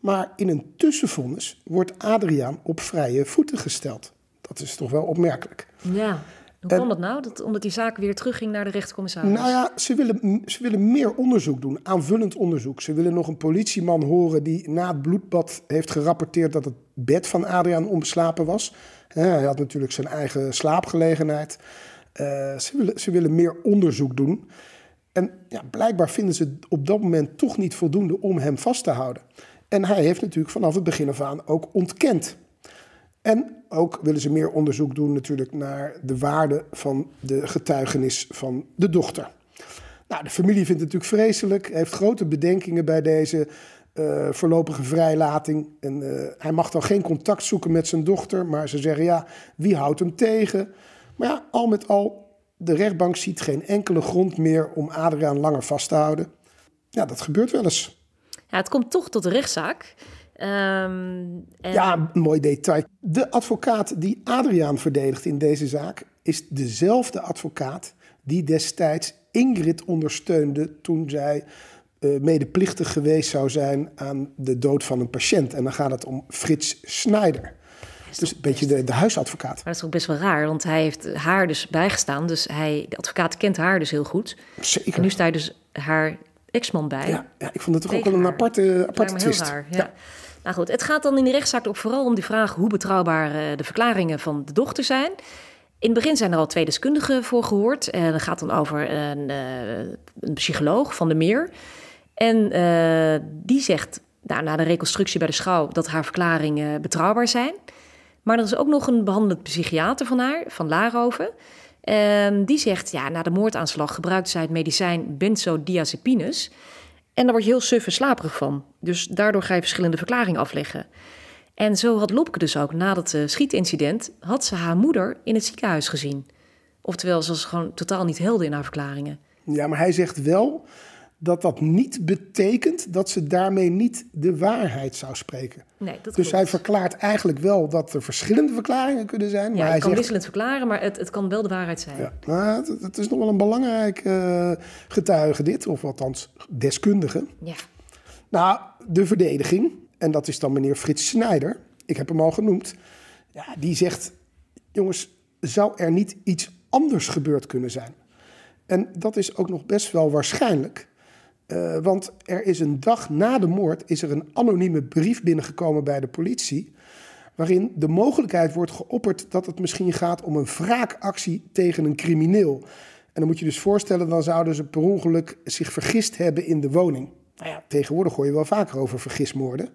Maar in een tussenvonnis wordt Adriaan op vrije voeten gesteld. Dat is toch wel opmerkelijk. Ja. Hoe kwam dat nou? Dat, omdat die zaak weer terugging naar de rechtercommissaris? Nou ja, ze willen, ze willen meer onderzoek doen, aanvullend onderzoek. Ze willen nog een politieman horen die na het bloedbad heeft gerapporteerd dat het bed van Adriaan onbeslapen was. Hij had natuurlijk zijn eigen slaapgelegenheid. Eh, ze, willen, ze willen meer onderzoek doen. En ja, blijkbaar vinden ze het op dat moment toch niet voldoende om hem vast te houden. En hij heeft natuurlijk vanaf het begin af aan ook ontkend. En ook willen ze meer onderzoek doen natuurlijk naar de waarde van de getuigenis van de dochter. Nou, de familie vindt het natuurlijk vreselijk, heeft grote bedenkingen bij deze eh, voorlopige vrijlating. En eh, hij mag dan geen contact zoeken met zijn dochter, maar ze zeggen ja, wie houdt hem tegen? Maar ja, al met al, de rechtbank ziet geen enkele grond meer om Adriaan langer vast te houden. Ja, dat gebeurt wel eens. Ja, het komt toch tot de rechtszaak. Ehm, en... Ja, mooi detail. De advocaat die Adriaan verdedigt in deze zaak is dezelfde advocaat die destijds Ingrid ondersteunde toen zij eh, medeplichtig geweest zou zijn aan de dood van een patiënt. En dan gaat het om Frits Snijder. Is dus een beetje de, de, huisadvocaat. Maar dat is ook best wel raar, want hij heeft haar dus bijgestaan. Dus hij, de advocaat kent haar dus heel goed. Zeker. En nu sta je dus haar ex-man bij. Ja, ja, ik vond het toch ook wel een aparte, aparte twist. Raar, ja. ja. Nou goed, het gaat dan in de rechtszaak ook vooral om die vraag hoe betrouwbaar eh, de verklaringen van de dochter zijn. In het begin zijn er al twee deskundigen voor gehoord. En dat gaat dan over een, eh, een psycholoog van de Meer. En eh, die zegt nou, na de reconstructie bij de schouw dat haar verklaringen betrouwbaar zijn. Maar er is ook nog een behandelend psychiater van haar, van Laroven. Ehm, die zegt, ja, na de moordaanslag gebruikte zij het medicijn benzodiazepines. En daar word je heel suf en slaperig van. Dus daardoor ga je verschillende verklaringen afleggen. En zo had Lopke dus ook, na dat eh, schietincident, had ze haar moeder in het ziekenhuis gezien. Oftewel, ze was gewoon totaal niet helder in haar verklaringen. Ja, maar hij zegt wel dat dat niet betekent dat ze daarmee niet de waarheid zou spreken. Nee, dat dus hij verklaart eigenlijk wel dat er verschillende verklaringen kunnen zijn. Ja, maar hij kan wisselend verklaren, maar het, het kan wel de waarheid zijn. Ja, maar het, is nog wel een belangrijk eh, getuige dit, of althans deskundige. Ja. Nou, de verdediging, en dat is dan meneer Frits Snijder, ik heb hem al genoemd. Ja, die zegt, jongens, zou er niet iets anders gebeurd kunnen zijn? En dat is ook nog best wel waarschijnlijk. Eh, want er is een dag na de moord is er een anonieme brief binnengekomen bij de politie. Waarin de mogelijkheid wordt geopperd dat het misschien gaat om een wraakactie tegen een crimineel. En dan moet je dus voorstellen, dan zouden ze per ongeluk zich vergist hebben in de woning. Nou ja, tegenwoordig hoor je wel vaker over vergismoorden.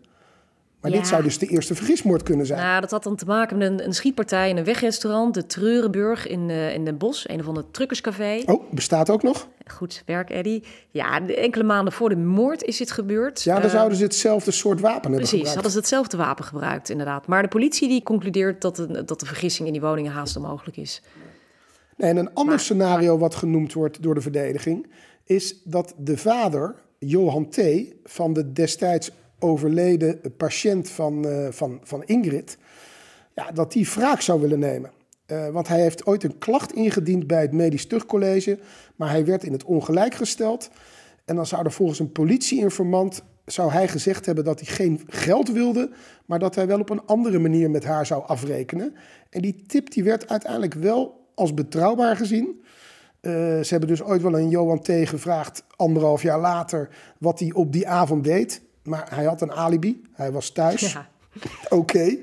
Maar dit zou dus de eerste vergismoord kunnen zijn. Nou, dat had dan te maken met een, een schietpartij in een wegrestaurant, de Treurenburg in, uh, in Den Bosch, een of ander truckerscafé. Oh, bestaat ook nog? Goed werk, Eddie. Ja, enkele maanden voor de moord is dit gebeurd. Ja, dan eh, zouden ze hetzelfde soort wapen hebben precies, gebruikt. Precies, hadden ze hetzelfde wapen gebruikt, inderdaad. Maar de politie die concludeert dat de, dat de vergissing in die woningen haast onmogelijk is. En een ander scenario wat genoemd wordt door de verdediging... is dat de vader, Johan T., van de destijds overleden patiënt van, eh, van, van Ingrid, ja, dat die wraak zou willen nemen. Eh, want hij heeft ooit een klacht ingediend bij het Medisch Tuchtcollege, maar hij werd in het ongelijk gesteld. En dan zou er volgens een politieinformant zou hij gezegd hebben dat hij geen geld wilde, maar dat hij wel op een andere manier met haar zou afrekenen. En die tip die werd uiteindelijk wel als betrouwbaar gezien. Eh, ze hebben dus ooit wel een Johan T. gevraagd, anderhalf jaar later, wat hij op die avond deed. Maar hij had een alibi. Hij was thuis. Ja. Oké. Nou.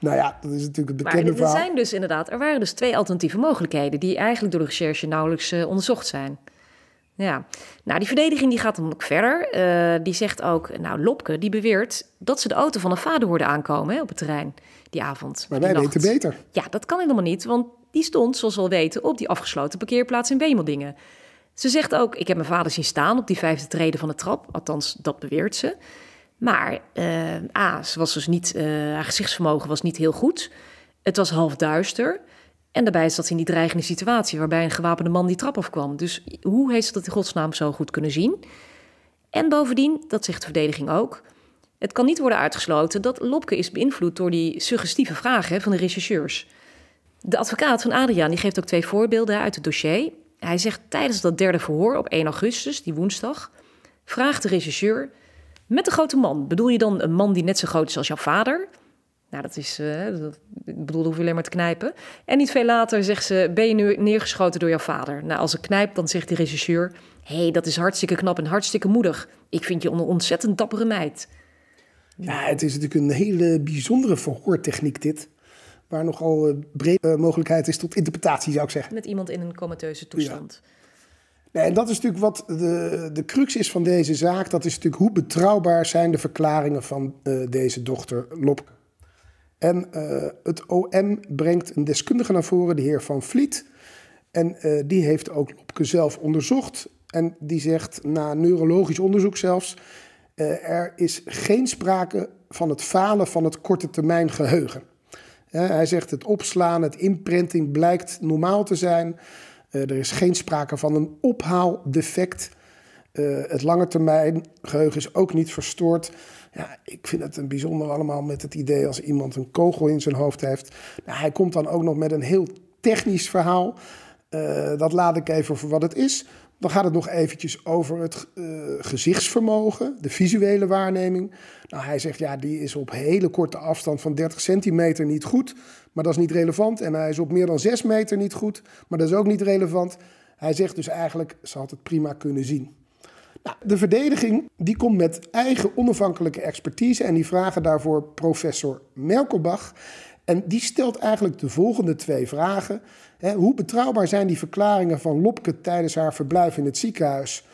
nou. ja, dat is natuurlijk het bekende maar er zijn dus inderdaad, er waren dus twee alternatieve mogelijkheden... die eigenlijk door de recherche nauwelijks eh, onderzocht zijn. Ja, nou die verdediging die gaat dan ook verder. Eh, die zegt ook, nou Lopke die beweert dat ze de auto van een vader hoorden aankomen hè, op het terrein die avond. Maar wij weten beter. Ja, dat kan helemaal niet, want die stond, zoals we al weten, op die afgesloten parkeerplaats in Wemeldingen. Ze zegt ook, ik heb mijn vader zien staan op die vijfde treden van de trap, althans dat beweert ze. Maar uh, A, was dus niet, eh, haar gezichtsvermogen was niet heel goed. Het was half duister. En daarbij zat ze in die dreigende situatie waarbij een gewapende man die trap afkwam. Dus hoe heeft ze dat in godsnaam zo goed kunnen zien? En bovendien, dat zegt de verdediging ook, het kan niet worden uitgesloten dat Lopke is beïnvloed door die suggestieve vragen van de rechercheurs. De advocaat van Adriaan die geeft ook twee voorbeelden uit het dossier. Hij zegt tijdens dat derde verhoor op 1 augustus, die woensdag, vraagt de rechercheur met de grote man. Bedoel je dan een man die net zo groot is als jouw vader? Nou, dat is. Eh, ik bedoel, dan hoef je alleen maar te knijpen. En niet veel later zegt ze: Ben je nu neergeschoten door jouw vader? Nou, als ik knijp, dan zegt de regisseur: Hé, hey, dat is hartstikke knap en hartstikke moedig. Ik vind je een ontzettend dappere meid. Ja, het is natuurlijk een hele bijzondere verhoortechniek, dit. Waar nogal eh, brede eh, mogelijkheid is tot interpretatie, zou ik zeggen. Met iemand in een comateuze toestand. Ja. Nee, en dat is natuurlijk wat de, de crux is van deze zaak. Dat is natuurlijk hoe betrouwbaar zijn de verklaringen van eh, deze dochter Lopke. En eh, het OM brengt een deskundige naar voren, de heer Van Vliet. En eh, die heeft ook Lopke zelf onderzocht. En die zegt, na neurologisch onderzoek zelfs, er is geen sprake van het falen van het korte termijn geheugen. hij zegt, het opslaan, het imprinting blijkt normaal te zijn. Eh, er is geen sprake van een ophaaldefect. Eh, het lange termijn geheugen is ook niet verstoord. Ja, ik vind het een bijzonder allemaal met het idee als iemand een kogel in zijn hoofd heeft. Nou, hij komt dan ook nog met een heel technisch verhaal. Eh, dat laat ik even voor wat het is. Dan gaat het nog eventjes over het gezichtsvermogen, de visuele waarneming. Nou, hij zegt, ja, die is op hele korte afstand van 30 centimeter niet goed maar dat is niet relevant. En hij is op meer dan 6 meter niet goed, maar dat is ook niet relevant. Hij zegt dus eigenlijk, ze had het prima kunnen zien. Nou, de verdediging die komt met eigen onafhankelijke expertise en die vragen daarvoor professor Merkelbach. En die stelt eigenlijk de volgende twee vragen. hoe betrouwbaar zijn die verklaringen van Lopke tijdens haar verblijf in het ziekenhuis...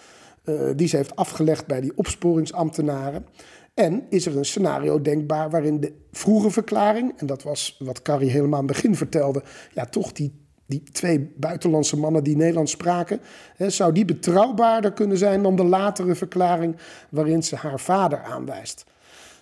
Eh, die ze heeft afgelegd bij die opsporingsambtenaren? En is er een scenario denkbaar waarin de vroege verklaring, en dat was wat Carrie helemaal aan het begin vertelde, ja, toch die, die twee buitenlandse mannen die Nederlands spraken, hè, zou die betrouwbaarder kunnen zijn dan de latere verklaring waarin ze haar vader aanwijst?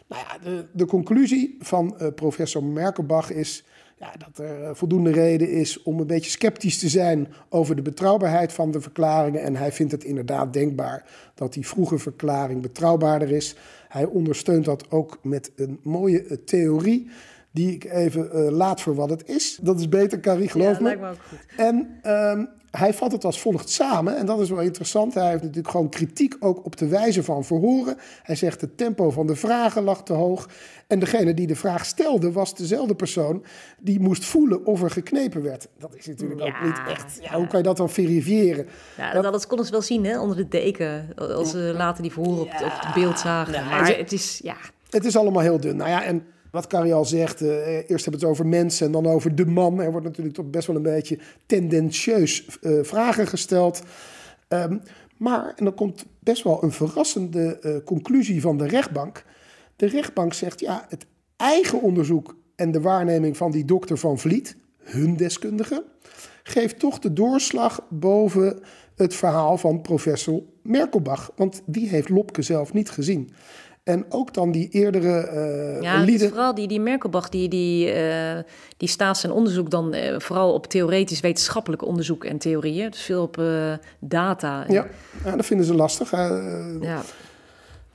Nou ja, de, de conclusie van eh, professor Merkelbach is ja, dat er eh, voldoende reden is om een beetje sceptisch te zijn over de betrouwbaarheid van de verklaringen. En hij vindt het inderdaad denkbaar dat die vroege verklaring betrouwbaarder is. Hij ondersteunt dat ook met een mooie eh, theorie die ik even eh, laat voor wat het is. Dat is beter, Carrie, geloof ja, me. Lijkt me ook goed. En ehm, hij vat het als volgt samen, en dat is wel interessant. Hij heeft natuurlijk gewoon kritiek ook op de wijze van verhoren. Hij zegt het tempo van de vragen lag te hoog. En degene die de vraag stelde was dezelfde persoon die moest voelen of er geknepen werd. Dat is natuurlijk ook niet echt. Ja. Hoe kan je dat dan verifiëren? Ja, dat, dat konden ze wel zien hè, onder de deken, als ze later die verhoren op, het beeld zagen. maar het is, ja. het is allemaal heel dun. Nou ja, en wat Carrie al zegt, eh, eerst hebben we het over mensen en dan over de man. Er wordt natuurlijk toch best wel een beetje tendentieus eh, vragen gesteld. Ehm, maar, en dan komt best wel een verrassende eh, conclusie van de rechtbank. De rechtbank zegt, ja, het eigen onderzoek en de waarneming van die dokter van Vliet, hun deskundige, geeft toch de doorslag boven het verhaal van professor Merkelbach. Want die heeft Lopke zelf niet gezien. En ook dan die eerdere eh, ja, lieden. Vooral die, die Merkelbach, die, die, uh, die staat zijn onderzoek dan eh, vooral op theoretisch wetenschappelijk onderzoek en theorieën. Dus veel op data. Ja, ja, dat vinden ze lastig. ja.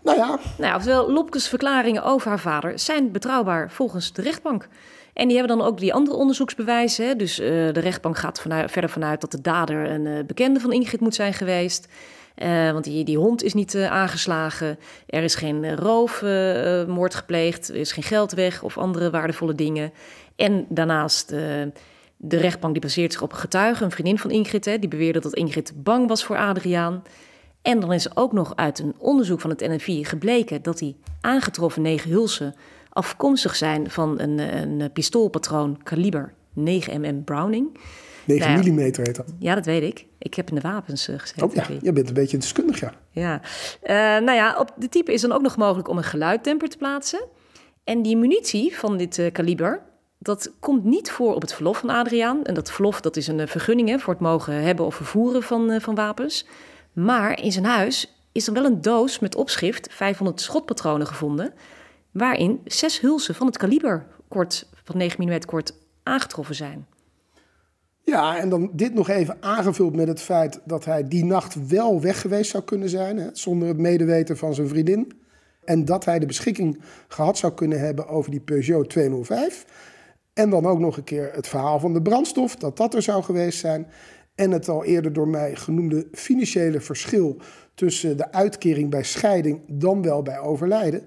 Nou ja. Nou, ofwel, Lopkes verklaringen over haar vader zijn betrouwbaar volgens de rechtbank. En die hebben dan ook die andere onderzoeksbewijzen. Dus de rechtbank gaat vanuit, verder vanuit dat de dader een bekende van Ingrid moet zijn geweest. Eh, want die, die hond is niet eh, aangeslagen. Er is geen eh, roofmoord gepleegd. Er is geen geld weg of andere waardevolle dingen. En daarnaast de rechtbank die baseert zich op een getuige, een vriendin van Ingrid, hè, die beweerde dat Ingrid bang was voor Adriaan. En dan is ook nog uit een onderzoek van het NFI gebleken dat die aangetroffen negen hulsen afkomstig zijn van een, een pistoolpatroon kaliber 9mm Browning. 9 nou mm heet dat. Ja, dat weet ik. Ik heb in de wapens uh, gezeten. Oh ja, je bent een beetje een deskundig, ja. Ja, eh, nou ja, op de type is dan ook nog mogelijk om een geluiddemper te plaatsen. En die munitie van dit eh, kaliber, dat komt niet voor op het verlof van Adriaan. En dat verlof, dat is een vergunning hè, voor het mogen hebben of vervoeren van, van wapens. Maar in zijn huis is er wel een doos met opschrift 500 schotpatronen gevonden... waarin zes hulsen van het kaliber kort, van 9 mm kort aangetroffen zijn. Ja, en dan dit nog even aangevuld met het feit dat hij die nacht wel weg geweest zou kunnen zijn, hè, zonder het medeweten van zijn vriendin. En dat hij de beschikking gehad zou kunnen hebben over die Peugeot 205. En dan ook nog een keer het verhaal van de brandstof, dat dat er zou geweest zijn. En het al eerder door mij genoemde financiële verschil tussen de uitkering bij scheiding dan wel bij overlijden.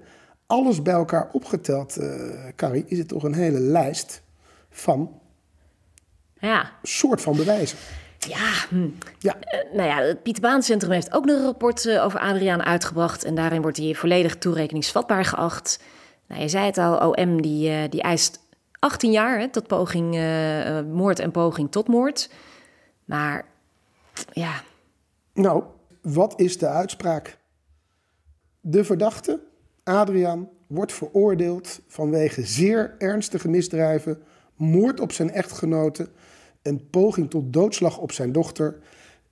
Alles bij elkaar opgeteld, uh, Carrie, is het toch een hele lijst van ja. soort van bewijzen. Ja, hm. ja. Eh, nou ja, het Pieter Baan Centrum heeft ook nog een rapport eh, over Adriaan uitgebracht. En daarin wordt hij volledig toerekeningsvatbaar geacht. Nou, je zei het al, OM die, eh, die eist 18 jaar hè, tot poging, moord en poging tot moord. Maar ja. Nou, wat is de uitspraak? De verdachte, Adriaan, wordt veroordeeld vanwege zeer ernstige misdrijven, moord op zijn echtgenote een poging tot doodslag op zijn dochter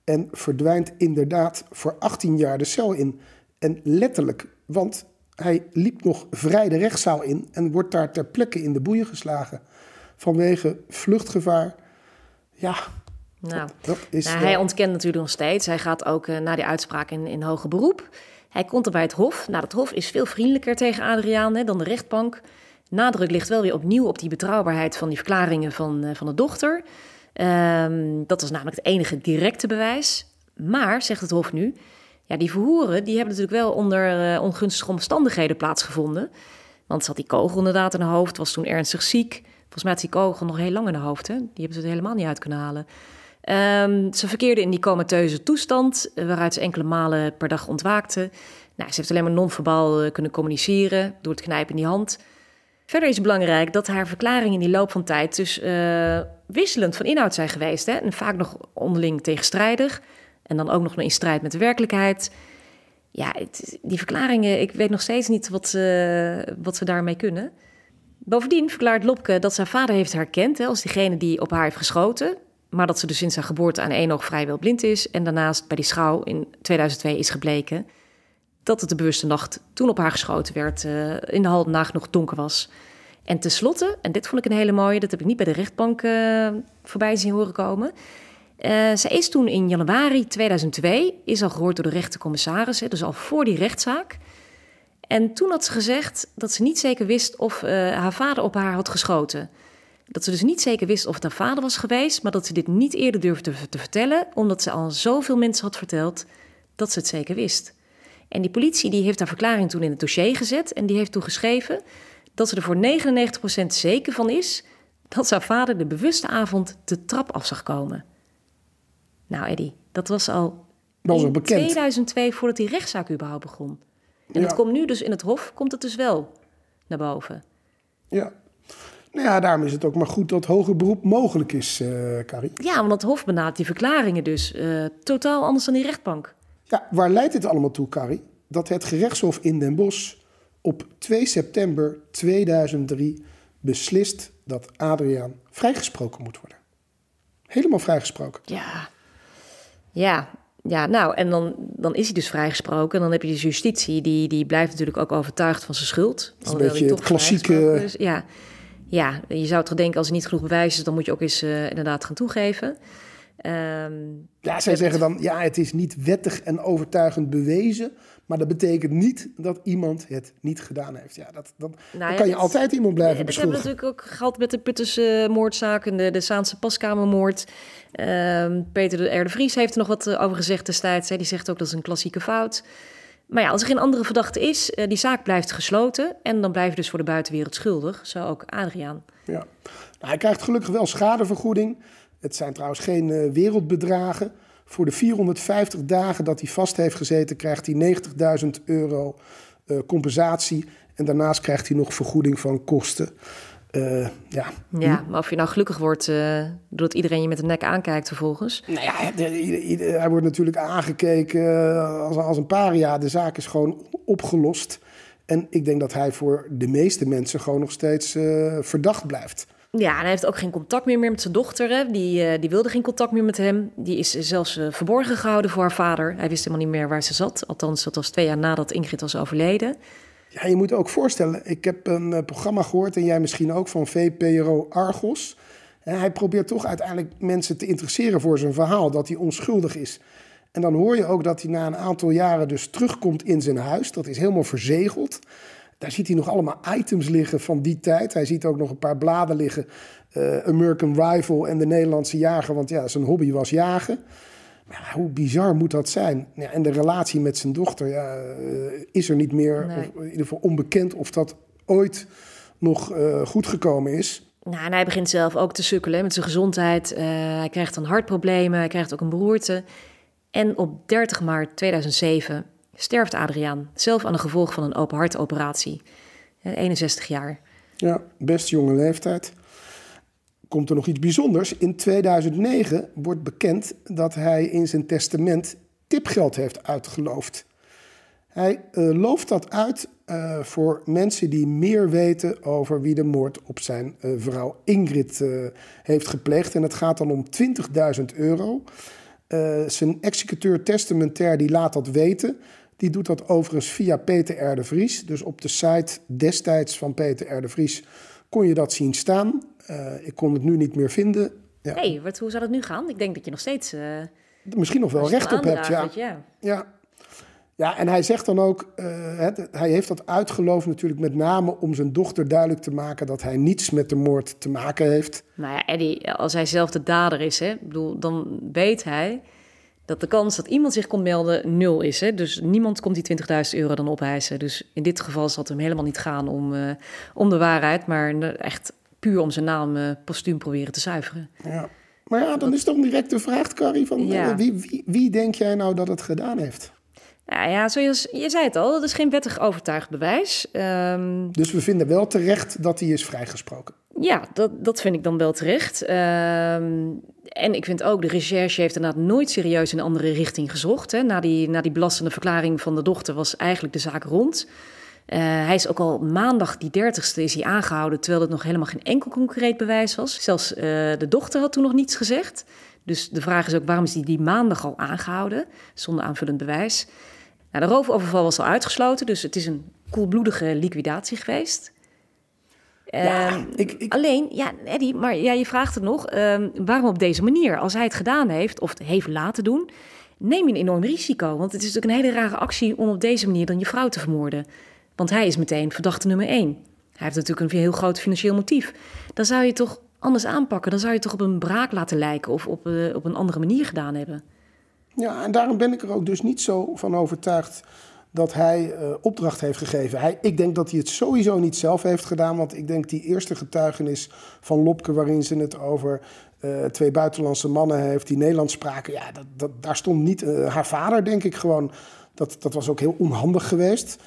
en verdwijnt inderdaad voor 18 jaar de cel in. En letterlijk, want hij liep nog vrij de rechtszaal in en wordt daar ter plekke in de boeien geslagen vanwege vluchtgevaar. Ja. Nou, nou Hij eh, ontkent natuurlijk nog steeds. Hij gaat ook eh, naar na die uitspraak in, in hoger beroep. Hij komt er bij het Hof. Nou, het Hof is veel vriendelijker tegen Adriaan hè, dan de rechtbank. Nadruk ligt wel weer opnieuw op die betrouwbaarheid van die verklaringen van, eh, van de dochter. Ehm, dat was namelijk het enige directe bewijs. Maar, zegt het Hof nu, ja, die verhoeren die hebben natuurlijk wel onder eh, ongunstige omstandigheden plaatsgevonden. Want ze had die kogel inderdaad in haar hoofd, was toen ernstig ziek. Volgens mij had die kogel nog heel lang in haar hoofd. Hè? Die hebben ze er helemaal niet uit kunnen halen. Ehm, ze verkeerde in die comateuze toestand, eh, waaruit ze enkele malen per dag ontwaakte. Nou, ze heeft alleen maar non-verbaal eh, kunnen communiceren door het knijpen in die hand. Verder is belangrijk dat haar verklaringen in die loop van tijd dus eh, wisselend van inhoud zijn geweest. Hè? En vaak nog onderling tegenstrijdig. En dan ook nog in strijd met de werkelijkheid. Ja, die verklaringen, ik weet nog steeds niet wat ze, eh, wat ze daarmee kunnen. Bovendien verklaart Lopke dat zijn vader heeft herkend hè, als degene die op haar heeft geschoten. Maar dat ze dus sinds haar geboorte aan één oog vrijwel blind is. En daarnaast bij die schouw in 2002 is gebleken dat het de bewuste nacht toen op haar geschoten werd, eh, in de hal nog donker was. En tenslotte, en dit vond ik een hele mooie, dat heb ik niet bij de rechtbank eh, voorbij zien horen komen. Uh, eh, zij is toen in januari 2002, is al gehoord door de rechtercommissaris, dus al voor die rechtszaak. En toen had ze gezegd dat ze niet zeker wist of haar vader op haar had geschoten. Dat ze dus niet zeker wist of het haar vader was geweest, maar dat ze dit niet eerder durfde te vertellen, omdat ze al zoveel mensen had verteld dat ze het zeker wist. En die politie die heeft haar verklaring toen in het dossier gezet en die heeft toen geschreven dat ze er voor 99% zeker van is dat zijn vader de bewuste avond de trap af zag komen. Nou, Eddie, dat was al dat bekend. 2002 voordat die rechtszaak überhaupt begon. En dat komt nu dus in het Hof, komt het dus wel naar boven. Ja. Nou ja, daarom is het ook maar goed dat hoger beroep mogelijk is, uh, eh, Carrie. Ja, want het Hof benadert die verklaringen dus eh, totaal anders dan die rechtbank. Ja, waar leidt dit allemaal toe, Carrie? Dat het gerechtshof in Den Bosch op 2 september 2003 beslist dat Adriaan vrijgesproken moet worden. Helemaal vrijgesproken. Ja, ja, ja, nou, en dan, dan is hij dus vrijgesproken. En dan heb je de dus justitie, die, die blijft natuurlijk ook overtuigd van zijn schuld. Dat is een beetje het klassieke... ja. ja, je zou toch denken, als er niet genoeg bewijs is... dan moet je ook eens eh, inderdaad gaan toegeven. Ehm, ja, zij zeggen dan, ja, het is niet wettig en overtuigend bewezen, maar dat betekent niet dat iemand het niet gedaan heeft. Ja, dat, dat, nou dan kan je altijd iemand blijven beschuldigen. Dat hebben natuurlijk ook gehad met de Puttense moordzaken. de, Saanse paskamermoord. Ehm, Peter de Erde Vries heeft er nog wat eh, over gezegd destijds. Die zegt ook dat is een klassieke fout. Maar ja, als er geen andere verdachte is, eh, die zaak blijft gesloten. En dan blijf je dus voor de buitenwereld schuldig. Zo ook Adriaan. Ja, nou, hij krijgt gelukkig wel schadevergoeding. Het zijn trouwens geen eh, wereldbedragen. Voor de 450 dagen dat hij vast heeft gezeten, krijgt hij 90.000 euro eh, compensatie. En daarnaast krijgt hij nog vergoeding van kosten. Eh, ja. ja, maar of je nou gelukkig wordt doordat iedereen je met de nek aankijkt vervolgens. Nou ja, hij wordt natuurlijk aangekeken als, als een paria. De zaak is gewoon opgelost. En ik denk dat hij voor de meeste mensen gewoon nog steeds verdacht blijft. Ja, en hij heeft ook geen contact meer, meer met zijn dochter. Die, eh, die wilde geen contact meer met hem. Die is zelfs eh, verborgen gehouden voor haar vader. Hij wist helemaal niet meer waar ze zat. Althans, dat was twee jaar nadat Ingrid was overleden. Ja, je moet ook voorstellen, ik heb een eh, programma gehoord... en jij misschien ook, van VPRO Argos. hij probeert toch uiteindelijk mensen te interesseren voor zijn verhaal... dat hij onschuldig is. En dan hoor je ook dat hij na een aantal jaren dus terugkomt in zijn huis. Dat is helemaal verzegeld... Daar ziet hij nog allemaal items liggen van die tijd. Hij ziet ook nog een paar bladen liggen. Uh, American Rifle en de Nederlandse jager. Want ja, zijn hobby was jagen. Maar hoe bizar moet dat zijn? en de relatie met zijn dochter ja, eh, is er niet meer. in ieder geval onbekend of dat ooit nog eh, goed gekomen is. Nou, en hij begint zelf ook te sukkelen met zijn gezondheid. hij krijgt dan hartproblemen, hij krijgt ook een beroerte. En op 30 maart 2007 sterft Adriaan. Zelf aan de gevolgen van een open hartoperatie. 61 jaar. Ja, best jonge leeftijd. Komt er nog iets bijzonders. In 2009 wordt bekend dat hij in zijn testament tipgeld heeft uitgeloofd. Hij uh, looft dat uit eh, voor mensen die meer weten over wie de moord op zijn eh, vrouw Ingrid heeft gepleegd. En het gaat dan om 20.000 euro. zijn executeur testamentair die laat dat weten. Die doet dat overigens via Peter R. de Vries. Dus op de site destijds van Peter R. de Vries kon je dat zien staan. Eh, ik kon het nu niet meer vinden. Ja. Nee, wat, hoe zou dat nu gaan? Ik denk dat je nog steeds... Eh, Misschien nog wel recht op hebt, ja. ja. ja. Ja, en hij zegt dan ook, het, eh, hij heeft dat uitgeloof natuurlijk met name om zijn dochter duidelijk te maken dat hij niets met de moord te maken heeft. Nou ja, Eddie, als hij zelf de dader is, hè, bedoel, dan weet hij dat de kans dat iemand zich kon melden nul is. Hè? Dus niemand komt die 20.000 euro dan opeisen. Dus in dit geval zal het hem helemaal niet gaan om, eh, om de waarheid, maar echt puur om zijn naam eh, postuum proberen te zuiveren. Ja. Maar ja, dan is toch direct de vraag, Carrie, van eh, wie, wie, wie denk jij nou dat het gedaan heeft? Nou ja, zoals je zei het al, dat is geen wettig overtuigd bewijs. Ehm, dus we vinden wel terecht dat hij is vrijgesproken. Ja, dat, dat vind ik dan wel terecht. Ehm, en ik vind ook, de recherche heeft inderdaad nooit serieus een andere richting gezocht. Hè. Na, die, na die belastende verklaring van de dochter was eigenlijk de zaak rond. Eh, hij is ook al maandag, die 30ste, is hij aangehouden, terwijl het nog helemaal geen enkel concreet bewijs was. Zelfs eh, de dochter had toen nog niets gezegd. Dus de vraag is ook, waarom is hij die maandag al aangehouden, zonder aanvullend bewijs? Nou, de roofoverval was al uitgesloten, dus het is een koelbloedige liquidatie geweest. Ja, ehm, Alleen, ja, Eddie, maar ja, je vraagt het nog. Ehm, waarom op deze manier? Als hij het gedaan heeft of het heeft laten doen, neem je een enorm risico. Want het is natuurlijk een hele rare actie om op deze manier dan je vrouw te vermoorden. Want hij is meteen verdachte nummer één. Hij heeft natuurlijk een heel groot financieel motief. Dan zou je toch anders aanpakken. Dan zou je toch op een braak laten lijken of op, eh, op een andere manier gedaan hebben. Ja, en daarom ben ik er ook dus niet zo van overtuigd dat hij eh, opdracht heeft gegeven. Hij, ik denk dat hij het sowieso niet zelf heeft gedaan, want ik denk die eerste getuigenis van Lopke, waarin ze het over eh, twee buitenlandse mannen heeft die Nederlands spraken, ja, dat, dat, daar stond niet eh, haar vader, denk ik gewoon. Dat, dat was ook heel onhandig geweest.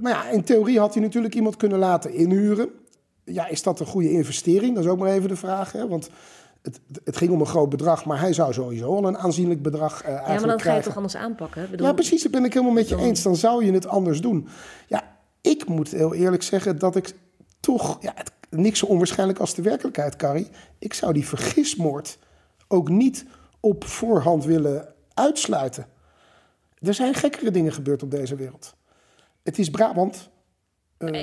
Maar ja, in theorie had hij natuurlijk iemand kunnen laten inhuren. Ja, is dat een goede investering? Dat is ook maar even de vraag. Hè? Want het, het, ging om een groot bedrag, maar hij zou sowieso al een aanzienlijk bedrag uh, Ja, maar dan ga je het toch anders aanpakken? ja, precies, dat ben ik helemaal met je eens. Dan zou je het anders doen. Ja, ik moet heel eerlijk zeggen dat ik toch... Ja, het, niks zo onwaarschijnlijk als de werkelijkheid, Carrie. Ik zou die vergismoord ook niet op voorhand willen uitsluiten. Er zijn gekkere dingen gebeurd op deze wereld. Het is Brabant, uh.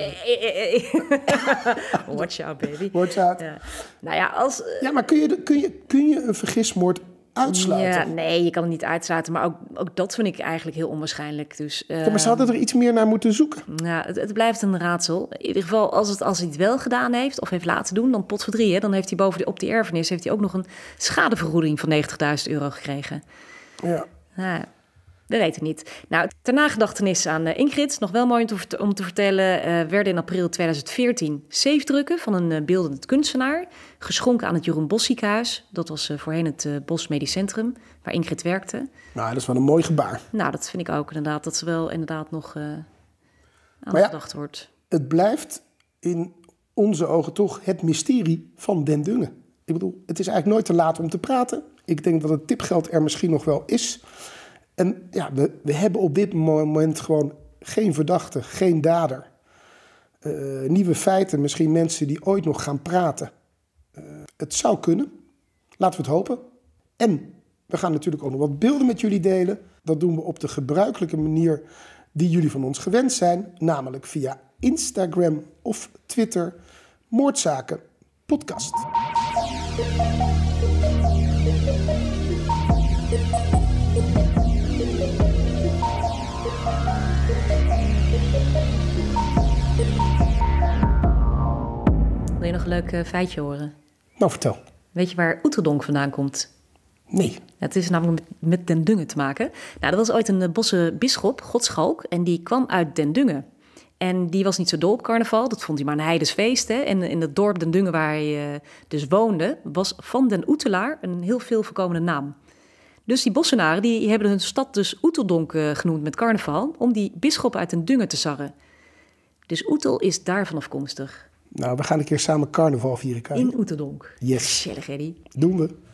Watch baby. Watch out. Ja. Nou ja, als... Eh, ja, maar kun je, kun je, kun je een vergismoord uitsluiten? Ja, nee, je kan het niet uitsluiten. Maar ook, ook dat vind ik eigenlijk heel onwaarschijnlijk. Dus, ehm, maar ze hadden er iets meer naar moeten zoeken. Nou, het, het, blijft een raadsel. In ieder geval, als, het, als hij het wel gedaan heeft of heeft laten doen... dan pot voor drie, dan heeft hij boven op die erfenis... heeft hij ook nog een schadevergoeding van 90.000 euro gekregen. Ja. ja. We weten niet. Nou, ter nagedachtenis aan eh, Ingrid, nog wel mooi om te, vertellen, uh, eh, werden in april 2014 zeefdrukken van een eh, beeldend kunstenaar geschonken aan het Jeroen Bossiehuis. Dat was voorheen het Bos Medisch Centrum, waar Ingrid werkte. Nou, dat is wel een mooi gebaar. Nou, dat vind ik ook inderdaad, dat ze wel inderdaad nog aan wordt. Het blijft in onze ogen toch het mysterie van Den Dungen. Ik bedoel, het is eigenlijk nooit te laat om te praten. Ik denk dat het tipgeld er misschien nog wel is. En ja, we, we hebben op dit moment gewoon geen verdachte, geen dader. Eh, nieuwe feiten, misschien mensen die ooit nog gaan praten. Eh, het zou kunnen. Laten we het hopen. En we gaan natuurlijk ook nog wat beelden met jullie delen. Dat doen we op de gebruikelijke manier die jullie van ons gewend zijn, namelijk via Instagram of Twitter. Moordzaken podcast. nog een leuk eh, feitje horen? Nou, vertel. Weet je waar Oeterdonk vandaan komt? Nee. Het is namelijk met, Den Dungen te maken. Nou, dat was ooit een eh, bosse bisschop, Godschalk, en die kwam uit Den Dungen. En die was niet zo dol op carnaval, dat vond hij maar een heidens Hè? En in het dorp Den Dungen waar hij eh, dus woonde, was Van den Oetelaar een heel veel voorkomende naam. Dus die bossenaren die hebben hun stad dus Oeteldonk genoemd met carnaval... om die bisschop uit Den Dungen te sarren. Dus Oetel is daarvan afkomstig. Nou, we gaan een keer samen carnaval vieren. In Oeterdonk. Yes. Gezellig, Eddie. Doen we.